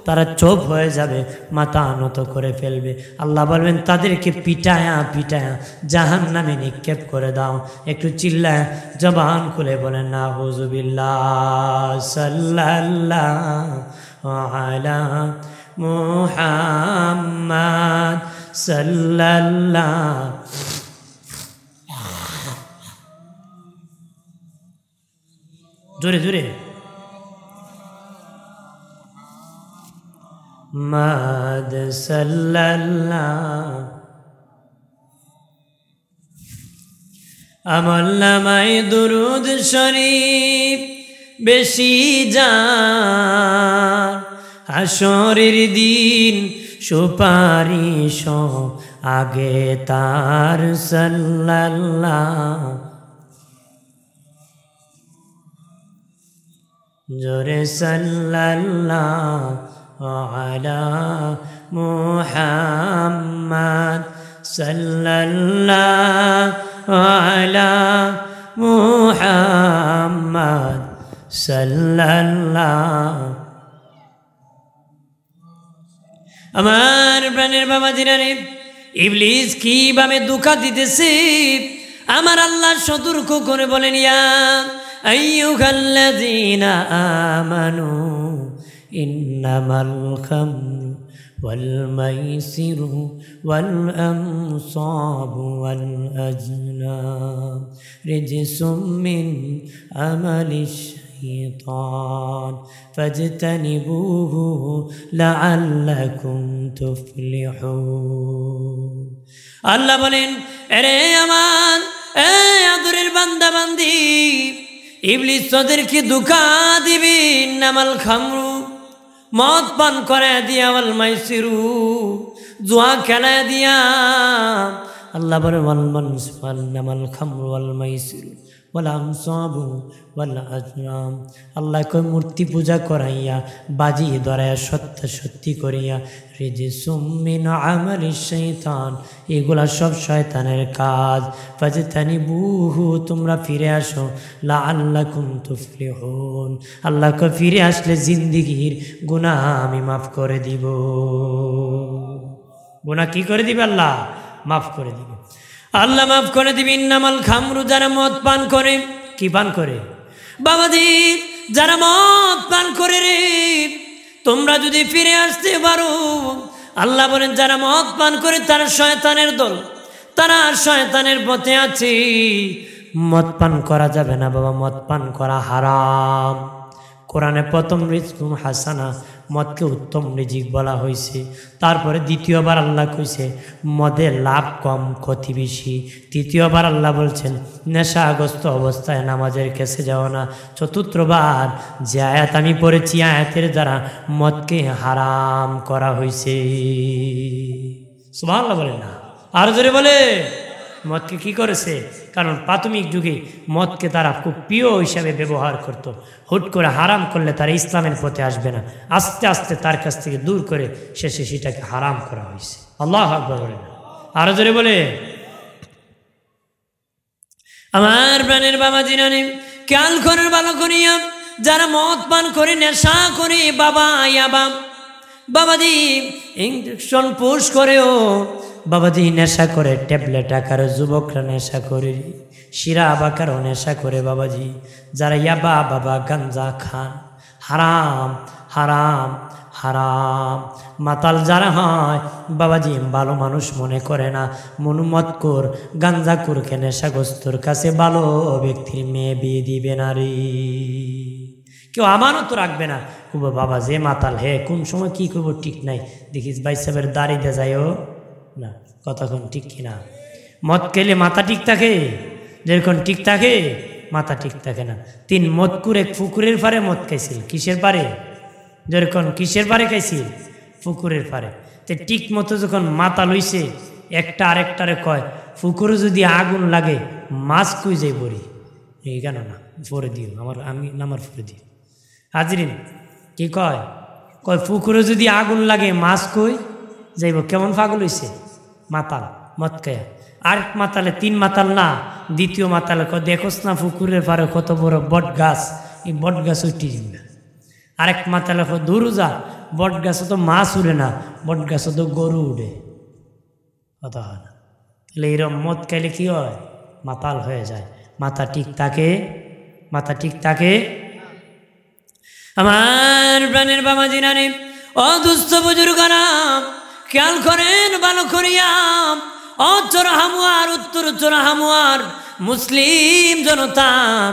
তারা চোপ হয়ে যাবে মাথা আনত করে ফেলবে আল্লাহ বলবেন তাদেরকে পিটায়া পিটায়া জাহান নামে নিক্ষেপ করে দাও একটু চিল্লায় জবান খুলে বলেন না হুজুবিল্লাহ সাল্লাহ জোরে জোরে محمد صلی اللہ আমল্লামাই দুরুদ শরীফ বেশি যা আসরের দিন সুপারিশ আগে তার সাল্লাল্লাহ জোরে সাল্লাল্লাহ وعلى محمد صلى الله على محمد صلى الله আমার প্রাণের বাবা জিরারে ইবলিস কিভাবে দুঃখা দিতেছে আমার আল্লাহ সতর্ক করে বলেন ইয়া আইয়ুহাল্লাযীনা আমানু إنما الخمر والميسر والأنصاب والأزلام رجس من عمل الشيطان فاجتنبوه لعلكم تفلحون আল্লাহ বলেন আরে আমার এ أدر البند বান্দি إبليس তোদেরকে দুকা দিবি انما الخمر মদ পান করায় দিয়া ওয়াল মাইসিরু জুয়া খেলায় দিয়া আল্লাহ বলে ওয়াল মান ওয়াল নামাল খামর ওয়াল মাইসিরু আল্লাহ কই মূর্তি পূজা করাইয়া বাজি দরাইয়া সত্য সত্যি করিয়া রেজে সুমিন আমার শৈতান এগুলা সব শয়তানের কাজ বাজে তানি বুহু তোমরা ফিরে আসো লা আল্লাহ কুম ফিরে হন কই ফিরে আসলে জিন্দিগির গুণা আমি মাফ করে দিব গুণা কি করে দিবে আল্লাহ মাফ করে দিবে আল্লাহ মাফ করে দিবি নামাল খামরু যারা মদ পান করে কি পান করে বাবাজি যারা মদ পান করে রে তোমরা যদি ফিরে আসতে পারো আল্লাহ বলেন যারা মদ পান করে তারা শয়তানের দল তারা শয়তানের পথে আছে মদ পান করা যাবে না বাবা মদ পান করা হারাম কোরআনে প্রথম রিজকুম হাসানা মদকে উত্তম রিজিক বলা হয়েছে তারপরে দ্বিতীয়বার আল্লাহ কইছে মদে লাভ কম ক্ষতি বেশি তৃতীয়বার আল্লাহ বলছেন নেশাগ্রস্ত অবস্থায় নামাজের কেসে যাওয়া না চতুর্থবার যে আয়াত আমি পড়েছি আয়াতের দ্বারা মদকে হারাম করা হয়েছে সুভাল্লা বলে না আর জোরে বলে মদকে কি করেছে কারণ প্রাথমিক যুগে মদকে তারা খুব প্রিয় হিসাবে ব্যবহার করত। হুট করে হারাম করলে তারা ইসলামের পথে আসবে না আস্তে আস্তে তার কাছ থেকে দূর করে শেষে সেটাকে হারাম করা হয়েছে আল্লাহ আকবর আরো জোরে বলে আমার প্রাণের বাবা জিনানি খেয়াল করেন ভালো করিয়া যারা মদ পান করে নেশা করে বাবা বাবা বাবাজি ইঞ্জেকশন পুশ করেও বাবাজি নেশা করে ট্যাবলেট আকারে যুবকরা নেশা করে শিরা কারো নেশা করে বাবাজি যারা ইয়াবা বাবা গাঞ্জা খান হারাম হারাম হারাম মাতাল যারা হয় বাবাজি ভালো মানুষ মনে করে না মনুমৎকর নেশা নেশাগ্রস্তর কাছে ভালো ব্যক্তির মেয়ে বিয়ে দিবে না রে কেউ আমারও তো রাখবে না খুব বাবা যে মাতাল হে কোন সময় কি করবো ঠিক নাই দেখিস ভাই সাহেবের দাঁড়িয়ে যাই ও না কতক্ষণ ঠিক কিনা মদ খেলে মাথা ঠিক থাকে যেরকম ঠিক থাকে মাথা ঠিক থাকে না তিন মদ এক পুকুরের পারে মদ খাইছিল কিসের পারে যেরকম কিসের পারে খাইছিল পুকুরের পারে তো ঠিক মতো যখন মাথা লইছে একটা আরেকটারে কয় পুকুরে যদি আগুন লাগে মাছ কুই যাই পড়ি এই কেন না পরে দিও আমার আমি আমার পরে দিও হাজরিন কি কয় কয় পুকুরে যদি আগুন লাগে মাছ কই যাইব কেমন পাগল হয়েছে মাতাল মতকায়া আরেক মাতালে তিন মাতাল না দ্বিতীয় মাতালে দেখোস না পুকুরের পারে কত বড় বট গাছ এই বট গাছ উঠি না আরেক মাতালে দূর যা বট গাছে তো মাছ উড়ে না বট গাছে তো গরু উড়ে কত হয় না তাহলে এরম মদ খাইলে কী হয় মাতাল হয়ে যায় মাথা ঠিক থাকে মাথা ঠিক থাকে আমার প্রাণের বাবা জিনানি অদুস্থ বুজুর্গ খেয়াল করেন ভালো করিয়া অ হামুয়ার উত্তর হামুয়ার মুসলিম জনতাম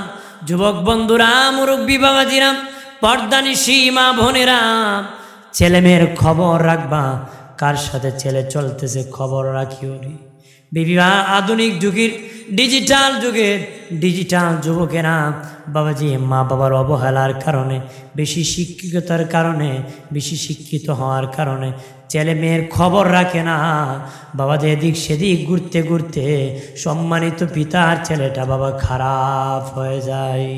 যুবক বন্ধুরা মুরব্বী বাবাজিরাম পর্দানি সীমা ছেলে মেয়ের খবর রাখবা কার সাথে ছেলে চলতেছে খবর রাখিও বিবাহ আধুনিক যুগের ডিজিটাল যুগের ডিজিটাল যুবকেরা বাবাজি মা বাবার অবহেলার কারণে বেশি শিক্ষিততার কারণে বেশি শিক্ষিত হওয়ার কারণে ছেলে মেয়ের খবর রাখে না বাবা যেদিক সেদিক ঘুরতে ঘুরতে সম্মানিত পিতার ছেলেটা বাবা খারাপ হয়ে যায়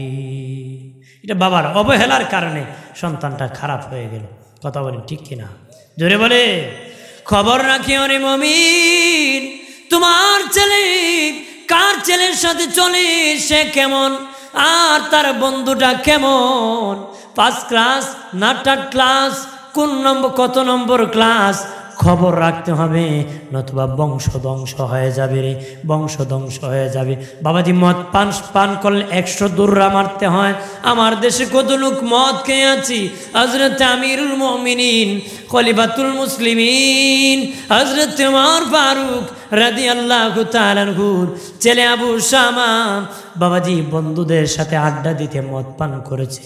এটা বাবার অবহেলার কারণে সন্তানটা খারাপ হয়ে গেল কথা বলেন ঠিক কিনা জোরে বলে খবর রাখি অরে মমিন তোমার ছেলে কার ছেলের সাথে চলে সে কেমন আর তার বন্ধুটা কেমন ফার্স্ট ক্লাস না থার্ড ক্লাস কোন নম্বর কত নম্বর ক্লাস খবর রাখতে হবে নতুবা বংশ ধ্বংস হয়ে যাবে রে বংশ ধ্বংস হয়ে যাবে বাবাজি মদ পান পান করলে একশো দূররা মারতে হয় আমার দেশে কত লোক মদ খেয়ে আছি হজরত আমিরুল মমিনিন কলিবাতুল মুসলিমিন হজরত আমার ফারুক রাদি আল্লাহ তালানহুর ছেলে আবু শামা বাবাজি বন্ধুদের সাথে আড্ডা দিতে মদ পান করেছে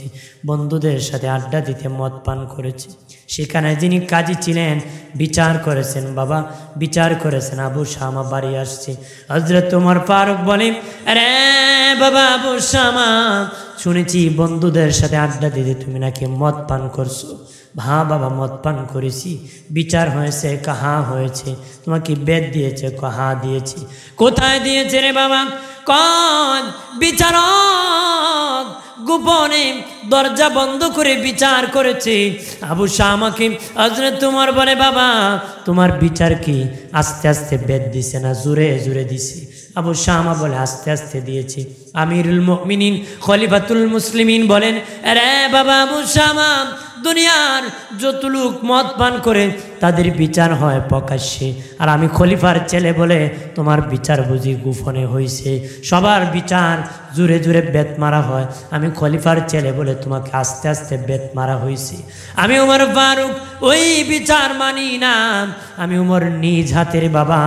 বন্ধুদের সাথে আড্ডা দিতে মদ পান করেছে সেখানে যিনি কাজী ছিলেন বিচার করেছেন বাবা বিচার করেছেন আবু শামা বাড়ি আসছে হজরত তোমার ফারুক বলেন আরে বাবা আবু শামা শুনেছি বন্ধুদের সাথে আড্ডা দিতে তুমি নাকি মদ পান করছো ভা বাবা মদ পান করেছি বিচার হয়েছে কাহা হয়েছে তোমাকে বেদ দিয়েছে কাহা দিয়েছি কোথায় দিয়েছে রে বাবা কন বিচারক গোপনে দরজা বন্ধ করে বিচার করেছে আবু শামাকে আজরে তোমার বলে বাবা তোমার বিচার কি আস্তে আস্তে বেদ দিছে না জুরে জুরে দিছে আবু শামা বলে আস্তে আস্তে দিয়েছে আমিরুল মমিনিন খলিফাতুল মুসলিমিন বলেন রে বাবা আবু শামা দুনিয়ার যত লোক মত পান করে তাদের বিচার হয় প্রকাশ্যে আর আমি খলিফার ছেলে বলে তোমার বিচার বুঝি গোপনে হয়েছে সবার বিচার জোরে জোরে বেত মারা হয় আমি খলিফার ছেলে বলে তোমাকে আস্তে আস্তে বেত মারা হয়েছে আমি উমর ফারুক ওই বিচার মানি না আমি উমর নিজ হাতের বাবা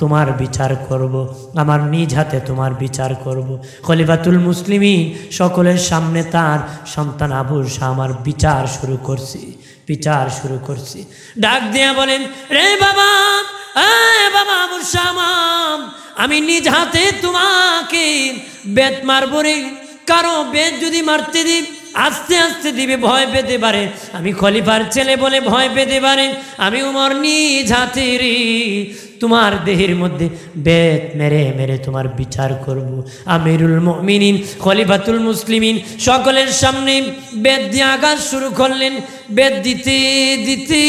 তোমার বিচার করব। আমার নিজ হাতে তোমার বিচার করব। খলিফাতুল মুসলিমিন সকলের সামনে তার সন্তান আবুর শাহ আমার বিচার শুরু করছি বিচার শুরু করছি ডাক দিয়া বলেন রে বাবা বাবা আবুর শাহ আমি নিজ হাতে তোমাকে বেত মারব রে কারো বেত যদি মারতে দিব আস্তে আস্তে দিবে ভয় পেতে পারে আমি খলিফার ছেলে বলে ভয় পেতে পারে আমি উমর নিজ হাতে রে তোমার দেহের মধ্যে বেত মেরে মেরে তোমার বিচার করব। আমিরুল মমিনিন খলিফাতুল মুসলিমিন সকলের সামনে বেদ দিয়ে আঘাত শুরু করলেন বেদ দিতে দিতে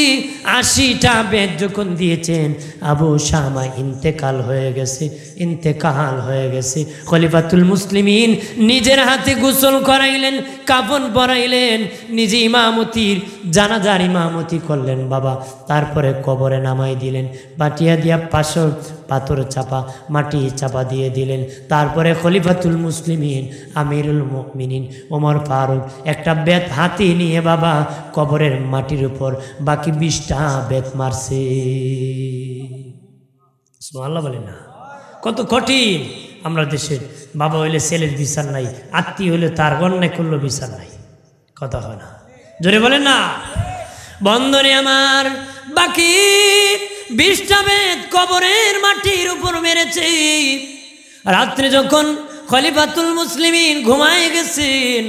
আশিটা বেদ যখন দিয়েছেন আবু শামা ইন্তেকাল হয়ে গেছে ইন্তেকাল হয়ে গেছে খলিফাতুল মুসলিমিন নিজের হাতে গোসল করাইলেন কাপন পরাইলেন নিজে ইমামতির জানাজার ইমামতি করলেন বাবা তারপরে কবরে নামাই দিলেন বাটিয়া দিয়া পাশর পাথর চাপা মাটি চাপা দিয়ে দিলেন তারপরে খলিফাতুল মুসলিমিন আমিরুল মুকমিনিন ওমর ফারুক একটা বেত হাতি নিয়ে বাবা কবরের মাটির উপর বাকি বিশটা বেত মারছে আল্লাহ বলে না কত কঠিন আমরা দেশের বাবা হইলে ছেলের বিচার নাই আত্মীয় হইলে তার গণ্যায় করলো বিচার নাই কথা হয় না জোরে বলেন না বন্ধনে আমার বাকি বিশটা বেদ কবরের মাটির উপর মেরেছে রাত্রে যখন খলিফাতুল মুসলিমিন ঘুমায় গেছেন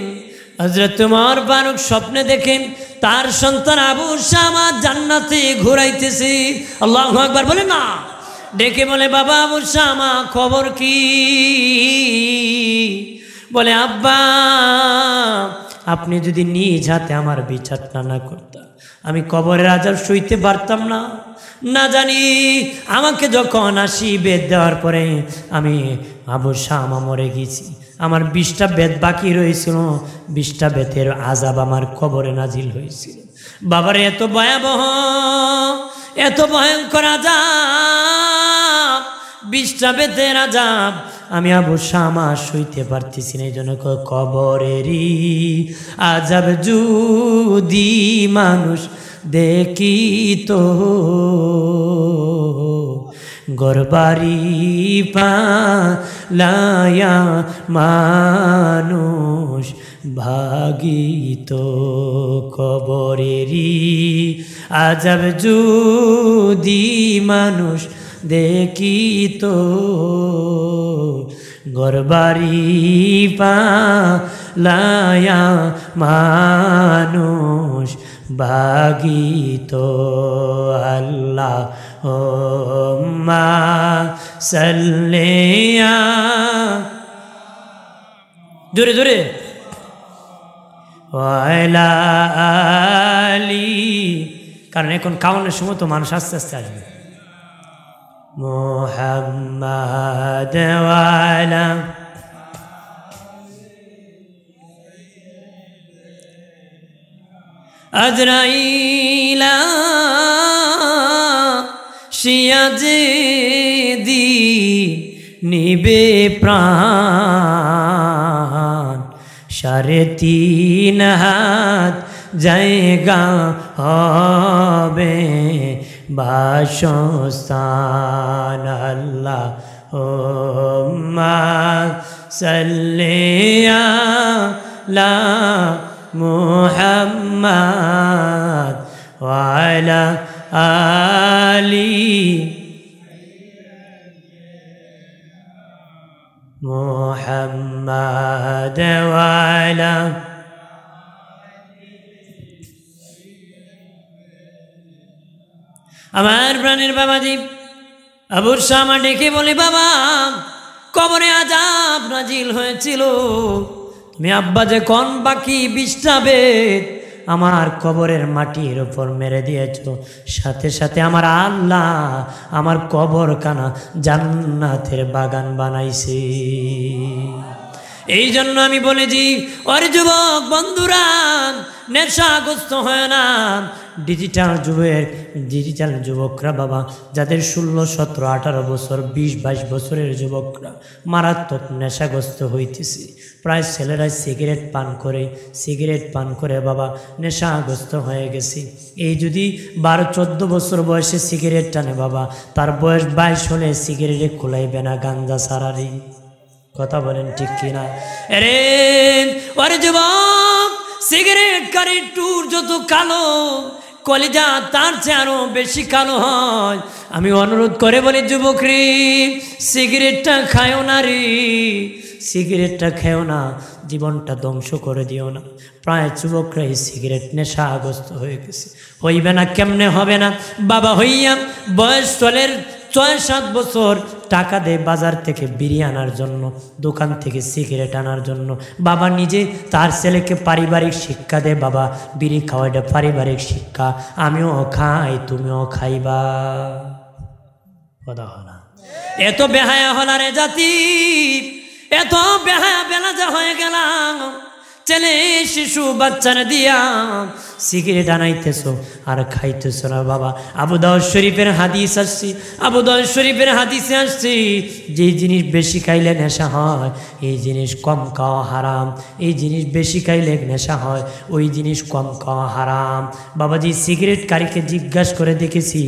হজরত তোমার বানুক স্বপ্নে দেখেন তার সন্তান আবু শামা জান্নাতে ঘুরাইতেছে আল্লাহ একবার বলে না ডেকে বলে বাবা আবু শামা খবর কি বলে আব্বা আপনি যদি নিজ হাতে আমার বিচারটা না করতাম আমি কবরের আজাব শুইতে পারতাম না না জানি আমাকে যখন আসি বেদ দেওয়ার পরে আমি আবু শামা মরে গেছি আমার বিশটা বেদ বাকি রয়েছিল বিশটা বেতের আজাব আমার খবরে নাজিল হয়েছিল বাবার এত ভয়াবহ এত ভয়ঙ্কর আজাব বিশটা বেতের আজাব আমি আবু শামা শুইতে পারতেছি না এই জন্য কবরেরই আজাব যদি মানুষ দেখি তো গরবারি লায়া মানুষ ভাগিত কবরেরই আজাব যদি মানুষ দেখি তো গরবারি পালায়া মানুষ তো আল্লাহ ও মা সল্লেয়া জোরে দূরে আলি কারণ এখন খাওয়ানোর সময় তো মানুষ আস্তে আস্তে আসবে محمد وعلى أدرائيل শিয়াজেদি নিবে প্রাণ সাড়ে তিন হাত জায়গা হবে باشوں سان اللہم صلی لا محمد وعلى آلی محمد وعلى আমার প্রাণের বাবাজি আবুর শামা ডেকে বলে বাবা কবরে আজাব নাজিল হয়েছিল তুমি আব্বা যে কন বাকি বিশটা বেদ আমার কবরের মাটির ওপর মেরে দিয়েছ সাথে সাথে আমার আল্লাহ আমার কবর কানা জান্নাতের বাগান বানাইছি এই জন্য আমি বলেছি অরে যুবক বন্ধুরা নেশাগ্রস্ত হয় না ডিজিটাল যুগের ডিজিটাল যুবকরা বাবা যাদের ষোলো সতেরো আঠারো বছর বিশ বাইশ বছরের যুবকরা মারাত্মক নেশাগ্রস্ত হইতেছে প্রায় ছেলেরা সিগারেট পান করে সিগারেট পান করে বাবা নেশাগ্রস্ত হয়ে গেছে এই যদি বারো চোদ্দো বছর বয়সে সিগারেট টানে বাবা তার বয়স বাইশ হলে সিগারেটে খোলাইবে না গাঞ্জা সারারি কথা বলেন ঠিক কিনা আরে সিগারেট কারি টুর যত কালো কলিজা তার চেয়ে আরও বেশি কালো হয় আমি অনুরোধ করে বলি যুবক রে সিগারেটটা খায়ও না রে সিগারেটটা খেও না জীবনটা ধ্বংস করে দিও না প্রায় যুবকরা এই সিগারেট নেশা আগস্ত হয়ে গেছে হইবে না কেমনে হবে না বাবা হইয়া বয়স চলের ছয় সাত বছর টাকা দেয় বাজার থেকে বিড়ি আনার জন্য দোকান থেকে সিগারেট আনার জন্য বাবা নিজে তার ছেলেকে পারিবারিক শিক্ষা দেয় বাবা বিড়ি খাওয়া এটা পারিবারিক শিক্ষা আমিও খাই তুমিও খাইবা কথা এত বেহায়া হলারে জাতি এত বেহায়া বেলা যা হয়ে গেলাম ছেলে শিশু বাচ্চার দিয়া সিগারেট আনাইতেছ আর খাইতেছ না বাবা দাও শরীফের হাদিস আসছি দাও শরীফের হাদিসে আসছি যে জিনিস বেশি খাইলে নেশা হয় এই জিনিস কম খাওয়া হারাম এই জিনিস বেশি খাইলে নেশা হয় ওই জিনিস কম খাওয়া হারাম বাবা যে সিগারেট কারিকে জিজ্ঞাসা করে দেখেছি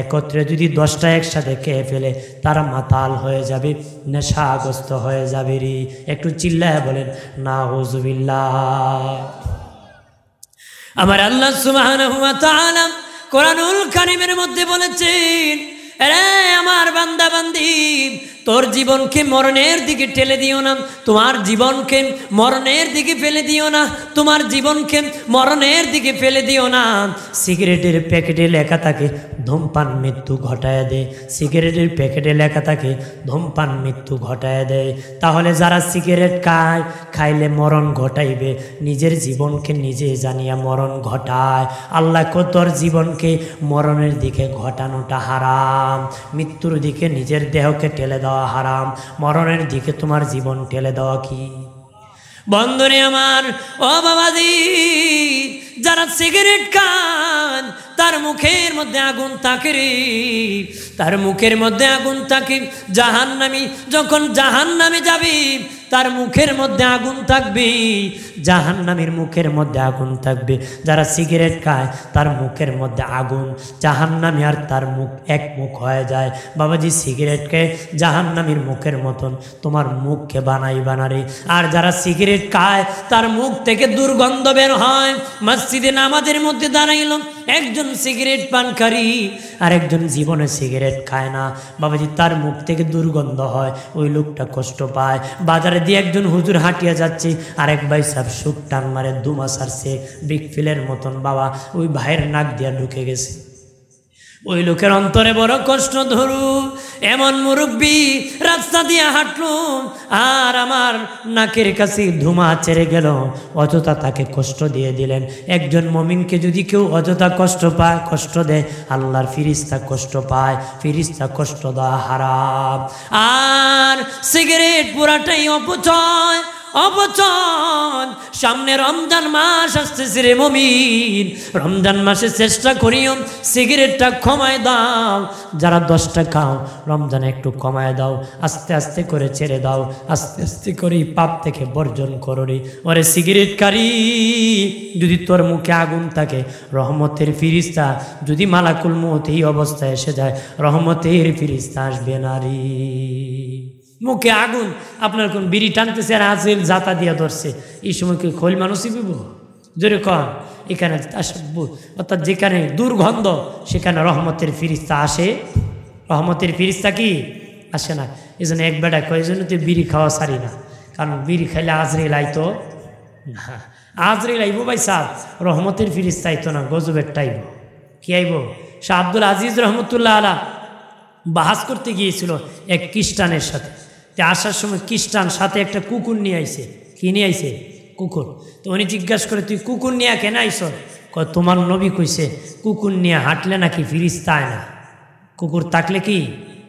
একত্রে যদি দশটা একসাথে খেয়ে ফেলে তারা মাতাল হয়ে যাবে নেশাগ্রস্ত হয়ে যাবে রে একটু চিল্লায় বলেন না হজুবিল্লা আমার আল্লাহ সুবহানাহু কোরআনুল খানিমের মধ্যে বলেছেন রে আমার বান্দা বান্দি তোর জীবনকে মরণের দিকে ঠেলে দিও না তোমার জীবনকে মরণের দিকে ফেলে দিও না তোমার জীবনকে মরণের দিকে ফেলে দিও না সিগারেটের প্যাকেটে লেখা থাকে ধূমপান মৃত্যু ঘটায় দেয় সিগারেটের প্যাকেটে লেখা থাকে ধূমপান মৃত্যু ঘটায় দেয় তাহলে যারা সিগারেট খায় খাইলে মরণ ঘটাইবে নিজের জীবনকে নিজে জানিয়া মরণ ঘটায় আল্লাহ তোর জীবনকে মরণের দিকে ঘটানোটা হারাম মৃত্যুর দিকে নিজের দেহকে ঠেলে দেওয়া দেওয়া হারাম মরণের দিকে তোমার জীবন ঠেলে দেওয়া কি বন্ধনে আমার ও বাবাজি যারা সিগারেট খান তার মুখের মধ্যে আগুন থাকে রে তার মুখের মধ্যে আগুন তাকে জাহান নামি যখন জাহান নামে যাবি তার মুখের মধ্যে আগুন থাকবে জাহান নামের মুখের মধ্যে আগুন থাকবে যারা সিগারেট খায় তার মুখের মধ্যে আগুন জাহান নামে আর তার মুখ এক মুখ হয়ে যায় বাবাজি খেয়ে জাহান নামের মুখের মতন তোমার মুখকে বানাই বানারে আর যারা সিগারেট খায় তার মুখ থেকে দুর্গন্ধ বের হয় মাস মসজিদে নামাজের মধ্যে দাঁড়াইল একজন সিগারেট পানকারী আর একজন জীবনে সিগারেট খায় না বাবাজি তার মুখ থেকে দুর্গন্ধ হয় ওই লোকটা কষ্ট পায় বাজারে দিয়ে একজন হুজুর হাঁটিয়ে যাচ্ছে এক ভাই সাহেব সুখ টান মারে দুমাস আসছে বিগ ফিলের মতন বাবা ওই ভাইয়ের নাক দিয়া ঢুকে গেছে ওই লোকের অন্তরে বড় কষ্ট ধরু এমন মুরব্বী রাস্তা দিয়ে হাঁটলুম আর আমার নাকের কাছে ধুমা ছেড়ে গেল অযথা তাকে কষ্ট দিয়ে দিলেন একজন মমিনকে যদি কেউ অযথা কষ্ট পায় কষ্ট দেয় আল্লাহর ফিরিস্তা কষ্ট পায় ফিরিস্তা কষ্ট দেওয়া হারাপ আর সিগারেট পুরাটাই অপচয় অবচন সামনে রমজান মাস আসতেছে রে মমিন রমজান মাসে চেষ্টা করিও সিগারেটটা কমায় দাও যারা দশটা খাও রমজানে একটু কমায় দাও আস্তে আস্তে করে ছেড়ে দাও আস্তে আস্তে করে পাপ থেকে বর্জন করো রে ওরে কারি যদি তোর মুখে আগুন থাকে রহমতের ফিরিস্তা যদি মালাকুল মত এই অবস্থায় এসে যায় রহমতের ফিরিস্তা আসবে নারী মুখে আগুন আপনার কোন বিড়ি টানতেছে আর হাজির জাতা দিয়া ধরছে এই সময় কি খোল মানুষই বিব জোরে কন এখানে অর্থাৎ যেখানে দুর্গন্ধ সেখানে রহমতের ফিরিস্তা আসে রহমতের ফিরিস্তা কি আসে না এই জন্য এক বেটা কয় জন্য তুই বিড়ি খাওয়া সারি না কারণ বিড়ি খাইলে আজরে লাইতো না আজরে লাইব ভাই সাহ রহমতের ফিরিস্তা আইতো না গজবের টাইব কি আইব শাহ আব্দুল আজিজ রহমতুল্লাহ আলা বাহাস করতে গিয়েছিল এক খ্রিস্টানের সাথে যে আসার সময় খ্রিস্টান সাথে একটা কুকুর নিয়ে আইসে কি নিয়ে আইসে কুকুর তো উনি জিজ্ঞাসা করে তুই কুকুর নিয়ে কেন আইস তোমার নবী কইছে কুকুর নিয়ে হাঁটলে নাকি ফিরিস্তা আয় না কুকুর থাকলে কি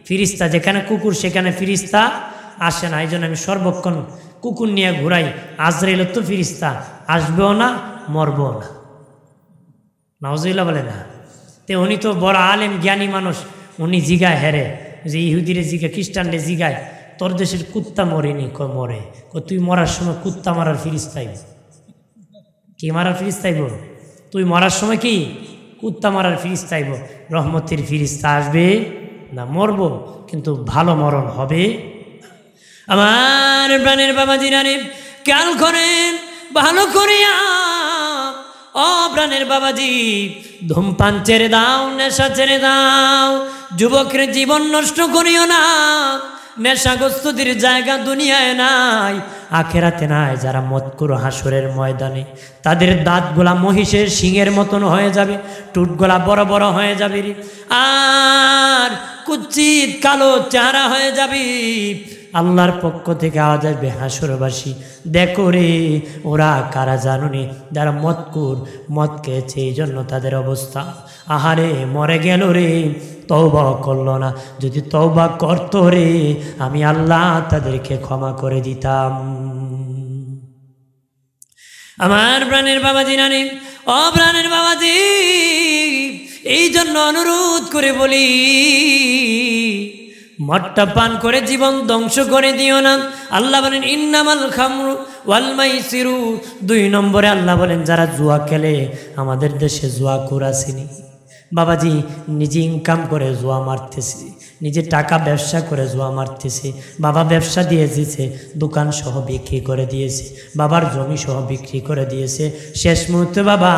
ফিরিস্তা যেখানে কুকুর সেখানে ফিরিস্তা আসে না এই জন্য আমি সর্বক্ষণ কুকুর নিয়ে ঘুরাই এলো তো ফিরিস্তা আসবেও না মরবেও না নাওজইলা বলে না তে উনি তো বড় আলেম জ্ঞানী মানুষ উনি জিগায় হেরে যে ইহুদিরে জিগা খ্রিস্টানরে জিগায় তোর দেশের কুত্তা মরেনি ক মরে ক তুই মরার সময় কুত্তা মারার ফিরিস পাইব কি মারার ফিরিস পাইব তুই মরার সময় কি কুত্তা মারার ফিরিস চাইব রহমতের ফিরিস্তা আসবে না মরব কিন্তু ভালো মরণ হবে আমার প্রাণের বাবা জিরানি খেয়াল করেন ভালো করিয়া ও প্রাণের বাবাজি ধূমপান ছেড়ে দাও নেশা ছেড়ে দাও যুবকের জীবন নষ্ট করিও না নেশাগ্রস্তদের জায়গা দুনিয়ায় নাই আখেরাতে নাই যারা মতকুর হাসুরের ময়দানে তাদের দাঁতগুলা মহিষের শিঙের মতন হয়ে যাবে টুটগুলা বড় বড় হয়ে যাবে রে আর কুচিত কালো চেহারা হয়ে যাবে আল্লাহর পক্ষ থেকে আওয়াজ আসবে হাসরবাসী দেখো রে ওরা কারা জানুনি যারা মতকুর মদ খেয়েছে এই জন্য তাদের অবস্থা আহারে মরে গেল রে তৌবা করলো না যদি তৌবা করত রে আমি আল্লাহ তাদেরকে ক্ষমা করে দিতাম আমার প্রাণের বাবা জিনানি ও প্রাণের জি এই জন্য অনুরোধ করে বলি মদটা পান করে জীবন ধ্বংস করে দিও না আল্লাহ বলেন ইন্নামাল খামরু ওয়ালমাই সিরু দুই নম্বরে আল্লাহ বলেন যারা জুয়া খেলে আমাদের দেশে জুয়া কোরাসিনি বাবাজি নিজে ইনকাম করে জুয়া মারতেছি নিজে টাকা ব্যবসা করে জোয়া মারতেছে বাবা ব্যবসা দিয়ে দিয়েছে দোকান সহ বিক্রি করে দিয়েছে বাবার জমি সহ বিক্রি করে দিয়েছে শেষ মুহূর্তে বাবা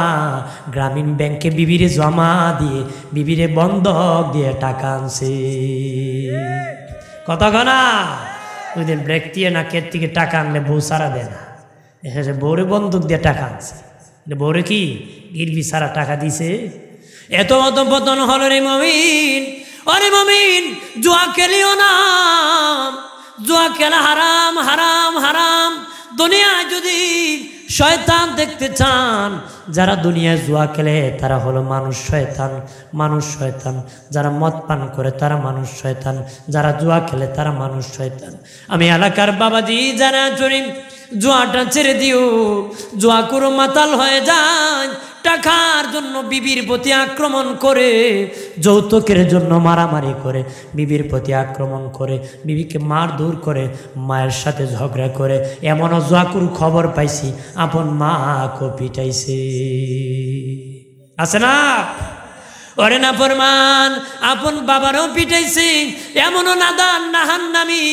গ্রামীণ ব্যাংকে বিবিরে জমা দিয়ে বিবিরে বন্ধক দিয়ে টাকা আনছে কত ঘনা ওই দিন ব্রেক দিয়ে কে থেকে টাকা আনলে বউ সারা দেয় না এসে বৌরে বন্দুক দিয়ে টাকা আনছে বৌরে কি গিরবি সারা টাকা দিছে এত অত পতন হল রে মমিন অরে মমিন জুয়া খেলিও না জুয়া খেলা হারাম হারাম হারাম দুনিয়া যদি শয়তান দেখতে চান যারা দুনিয়ায় জুয়া খেলে তারা হলো মানুষ শয়তান মানুষ শয়তান যারা মদ পান করে তারা মানুষ শয়তান যারা জুয়া খেলে তারা মানুষ শয়তান আমি এলাকার দি যারা চড়ি জুয়াটা ছেড়ে দিও জুয়া করো মাতাল হয়ে যায় টাকার জন্য বিবির প্রতি আক্রমণ করে যৌতুকের জন্য মারামারি করে বিবির প্রতি আক্রমণ করে বিবিকে মার দূর করে মায়ের সাথে ঝগড়া করে এমনও জাকুর খবর পাইছি আপন মা কপিটাইছে পিটাইছে আছে না ওরে না ফরমান আপন বাবারও পিটাইছি এমনও নাদান নাহান নামি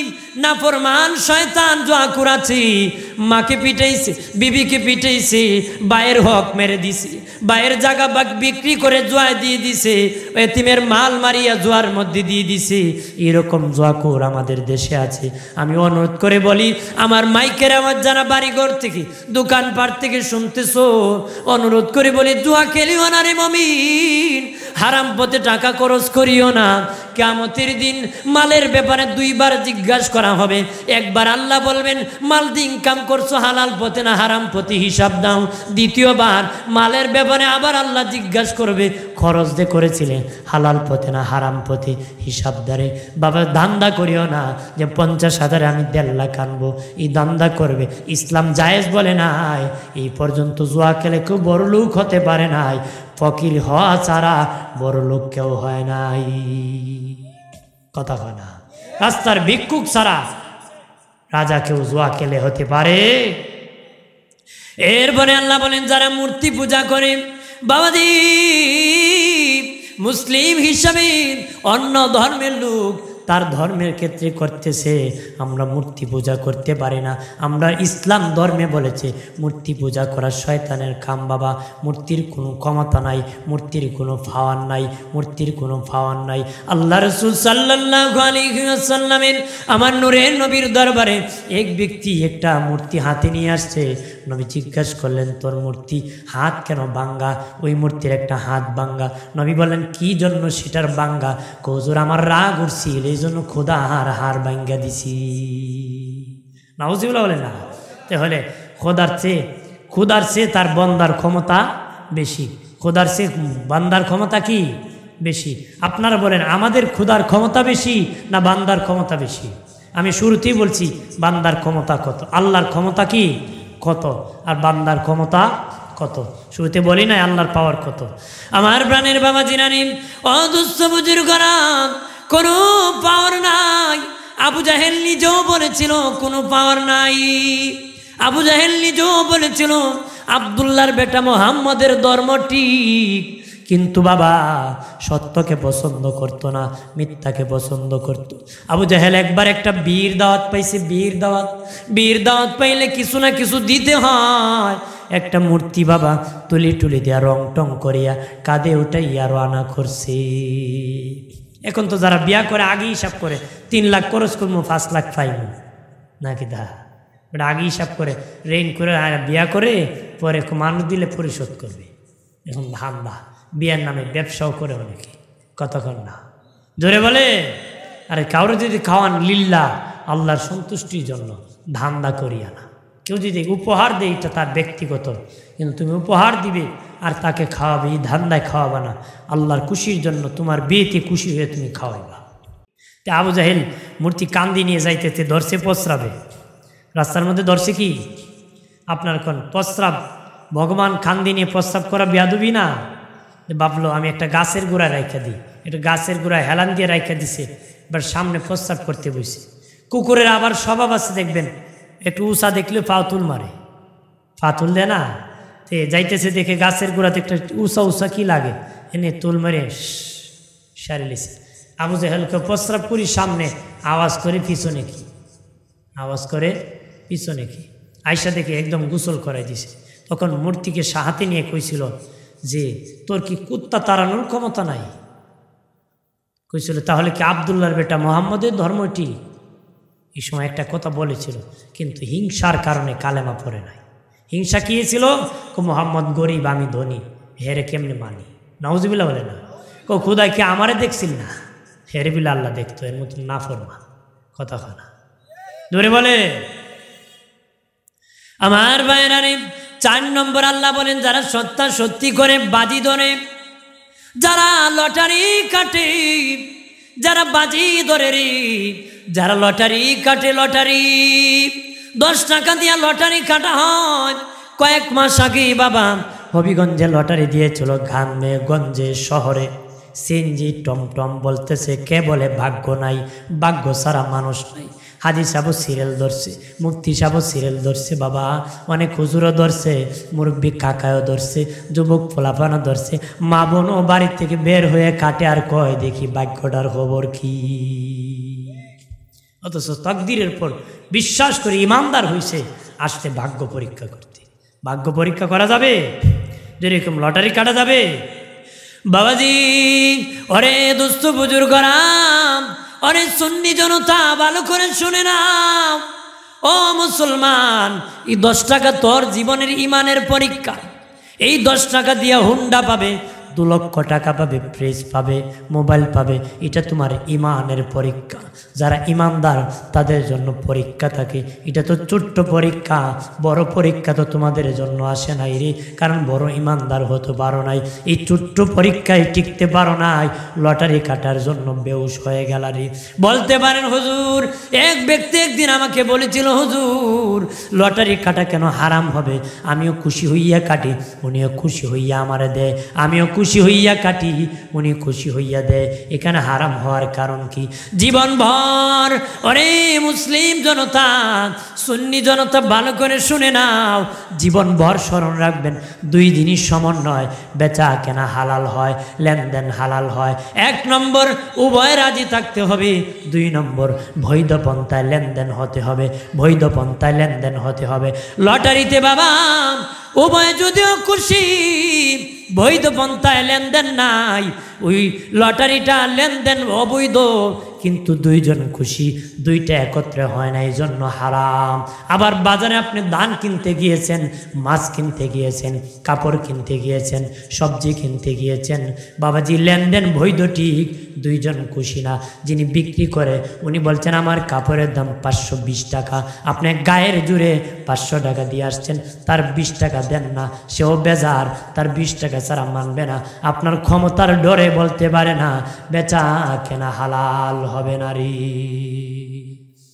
না ফরমান শয়তান জোয়া কুড়াছি মাকে পিটাইছি বিবিকে পিটাইছি বায়ের হক মেরে দিছি বায়ের জায়গা বিক্রি করে জোয়া দিয়ে দিছে এতিমের মাল মারিয়া জোয়ার মধ্যে দিয়ে দিছে এরকম জোয়াকুর আমাদের দেশে আছে আমি অনুরোধ করে বলি আমার মাইকের আমার যারা বাড়িঘর থেকে দোকানপাট থেকে শুনতেছো অনুরোধ করে বলি জোয়া খেলিও না রে মমিন হারাম পথে টাকা খরচ করিও না কেমতের দিন মালের ব্যাপারে দুইবার জিজ্ঞাসা করা হবে একবার আল্লাহ বলবেন মাল দিয়ে ইনকাম করছো হালাল পথে না হারাম পথে হিসাব দাও দ্বিতীয়বার মালের ব্যাপারে আবার আল্লাহ জিজ্ঞাসা করবে খরচ যে করেছিলে হালাল পথে না হারাম পথে হিসাব দারে বাবা দান্দা করিও না যে পঞ্চাশ হাজারে আমি দেড় লাখ আনবো এই দান্দা করবে ইসলাম জায়েজ বলে নাই এই পর্যন্ত জোয়া খেলে কেউ বড় লোক হতে পারে নাই ফকির হওয়া ছাড়া বড় লোক কেউ হয় নাই কথা কনা রাস্তার ভিক্ষুক ছাড়া রাজা কেউ জোয়া কেলে হতে পারে এরপরে আল্লাহ বলেন যারা মূর্তি পূজা করে বাবাজি মুসলিম হিসাবে অন্য ধর্মের লোক তার ধর্মের ক্ষেত্রে করতেছে আমরা মূর্তি পূজা করতে পারি না আমরা ইসলাম ধর্মে বলেছে মূর্তি পূজা করা শয়তানের খাম বাবা মূর্তির কোনো ক্ষমতা নাই মূর্তির কোনো ফাওয়ার নাই মূর্তির কোনো ফাওয়ার নাই আল্লাহ রসুল সাল্লাহামের আমার নূরের নবীর দরবারে এক ব্যক্তি একটা মূর্তি হাতে নিয়ে আসছে নবী জিজ্ঞাসা করলেন তোর মূর্তি হাত কেন বাঙ্গা ওই মূর্তির একটা হাত বাঙ্গা নবী বলেন কি জন্য সেটার বাঙ্গা কৌজুর আমার রাগ উঠছিল এই জন্য খোদা হার হার ভাঙ্গা দিছি নাউজিবুল্লাহ বলে না তাহলে খোদার চেয়ে খোদার চেয়ে তার বন্দার ক্ষমতা বেশি খোদার চেয়ে বান্দার ক্ষমতা কি বেশি আপনারা বলেন আমাদের খোদার ক্ষমতা বেশি না বান্দার ক্ষমতা বেশি আমি শুরুতেই বলছি বান্দার ক্ষমতা কত আল্লাহর ক্ষমতা কি কত আর বান্দার ক্ষমতা কত শুরুতে বলি না আল্লাহর পাওয়ার কত আমার প্রাণের বাবা জিনানিন অদুস্থ বুজুর্গরা কোনো পাওয়ার নাই আবু জাহেল নিজেও বলেছিল কোনো পাওয়ার নাই আবু জাহেল নিজেও বলেছিল আবদুল্লার বেটা মোহাম্মদের ধর্ম ঠিক কিন্তু বাবা সত্যকে পছন্দ করতো না মিথ্যাকে পছন্দ করতো আবু জাহেল একবার একটা বীর দাওয়াত পাইছে বীর দাওয়াত বীর দাওয়াত পাইলে কিছু না কিছু দিতে হয় একটা মূর্তি বাবা তুলি টুলি দিয়া রং টং করিয়া কাঁধে উঠাইয়া রানা করছে এখন তো যারা বিয়া করে আগে হিসাব করে তিন লাখ খরচ করবো পাঁচ লাখ পাইব নাকি দা ওটা আগে হিসাব করে রেন করে আর বিয়া করে পরে মানুষ দিলে পরিশোধ করবে এখন ধান বা বিয়ার নামে ব্যবসাও করে অনেকে কতক্ষণ না জোরে বলে আরে কারো যদি খাওয়ান লিল্লা আল্লাহর সন্তুষ্টির জন্য ধান্দা করিয়া না কেউ যদি উপহার দেয় এটা তার ব্যক্তিগত কিন্তু তুমি উপহার দিবে আর তাকে খাওয়াবে এই ধান্দায় খাওয়াবে না আল্লাহর খুশির জন্য তোমার বিয়েতে খুশি হয়ে তুমি খাওয়াইবা তে আবু জাহেল মূর্তি কান্দি নিয়ে যাইতেছে দর্শে পশ্রাবে রাস্তার মধ্যে দর্শে কি আপনার কোন প্রস্রাব ভগবান খান্দি নিয়ে প্রস্রাব করা বিয়াদুবি না ভাবলো আমি একটা গাছের গোড়ায় রাইখা দিই একটা গাছের গোড়ায় হেলান দিয়ে রাইখা দিছে এবার সামনে প্রস্রাব করতে বসে কুকুরের আবার স্বভাব আছে দেখবেন একটু উষা দেখলে পাতুল মারে পাতুল দেয় না তে যাইতেছে দেখে গাছের গোড়াতে একটা উঁচা উঁচা কি লাগে এনে তোল মেরে সারি লিছে আবু জাহেলকে প্রস্রাব করি সামনে আওয়াজ করে পিছনে কি আওয়াজ করে পিছনে কি আয়সা দেখে একদম গোসল করাই দিছে তখন মূর্তিকে সাহাতে নিয়ে কইছিল যে তোর কি কুত্তা তাড়ানোর ক্ষমতা নাই কইছিল তাহলে কি আবদুল্লার বেটা মোহাম্মদের ধর্মটি এই সময় একটা কথা বলেছিল কিন্তু হিংসার কারণে কালেমা পড়ে নাই হিংসা কি ছিল কো মোহাম্মদ গরিব আমি ধনী হেরে কেমনে মানি নওজবিল্লা বলে না কো খুদা কি আমারে দেখছিল না হেরে বিল আল্লাহ দেখতো এর মতন না ফরমা কথা খানা ধরে বলে আমার ভাইরা চার নম্বর আল্লাহ বলেন যারা সত্তা সত্যি করে বাজি ধরে যারা লটারি কাটে যারা বাজি ধরে রে যারা লটারি কাটে লটারি দশ টাকা দিয়ে লটারি কাটা হয় কয়েক মাস আগে বাবা হবিগঞ্জে লটারি দিয়েছিল ঘামে গঞ্জে শহরে সিনজি টমটম বলতেছে কে বলে ভাগ্য নাই ভাগ্য সারা মানুষ নাই হাজি সাবো সিরিয়াল ধরছে মুক্তি সাবো সিরিয়াল ধরছে বাবা অনেক হুজুরও ধরছে মুরব্বী কাকায়ও ধরছে যুবক ফোলাফানও ধরছে মা বোনও বাড়ির থেকে বের হয়ে কাটে আর কয় দেখি ভাগ্যটার খবর কী অথচ তকদিরের পর বিশ্বাস করে ইমানদার হয়েছে আসতে ভাগ্য পরীক্ষা করতে ভাগ্য পরীক্ষা করা যাবে যেরকম লটারি কাটা যাবে বাবাজি অরে দুস্থ বুজুর করাম অরে সন্নি জনতা ভালো করে শুনে নাম ও মুসলমান এই দশ টাকা তোর জীবনের ইমানের পরীক্ষা এই দশ টাকা দিয়া হুন্ডা পাবে দু লক্ষ টাকা পাবে ফ্রিজ পাবে মোবাইল পাবে এটা তোমার ইমানের পরীক্ষা যারা ইমানদার তাদের জন্য পরীক্ষা থাকে এটা তো ছোট্ট পরীক্ষা বড় পরীক্ষা তো তোমাদের জন্য আসে নাই রে কারণ বড় ইমানদার হতে পারো নাই এই ছোট্ট পরীক্ষায় টিকতে পারো নাই লটারি কাটার জন্য বেউস হয়ে গেল রে বলতে পারেন হুজুর এক ব্যক্তি একদিন আমাকে বলেছিল হুজুর লটারি কাটা কেন হারাম হবে আমিও খুশি হইয়া কাটি উনিও খুশি হইয়া আমারে দেয় আমিও খুশি খুশি হইয়া কাটি উনি খুশি হইয়া দেয় এখানে হারাম হওয়ার কারণ কি জীবনভর অরে মুসলিম জনতা সুন্নি জনতা ভালো করে শুনে নাও জীবনভর স্মরণ রাখবেন দুই দিনই সমন্বয় বেচা কেনা হালাল হয় লেনদেন হালাল হয় এক নম্বর উভয় রাজি থাকতে হবে দুই নম্বর বৈধ পন্থায় লেনদেন হতে হবে বৈধ পন্থায় লেনদেন হতে হবে লটারিতে বাবা উভয় যদিও খুশি বৈধ পন্থায় লেনদেন নাই ওই লটারিটা লেনদেন অবৈধ কিন্তু দুইজন খুশি দুইটা একত্রে হয় না এই জন্য হারাম আবার বাজারে আপনি ধান কিনতে গিয়েছেন মাছ কিনতে গিয়েছেন কাপড় কিনতে গিয়েছেন সবজি কিনতে গিয়েছেন বাবাজি লেনদেন বৈধ ঠিক দুইজন খুশি না যিনি বিক্রি করে উনি বলছেন আমার কাপড়ের দাম পাঁচশো বিশ টাকা আপনি গায়ের জুড়ে পাঁচশো টাকা দিয়ে আসছেন তার বিশ টাকা দেন না সেও বেজার তার বিশ টাকা ছাড়া মানবে না আপনার ক্ষমতার ডরে বলতে পারে না বেচা কেনা হালাল হবে নারী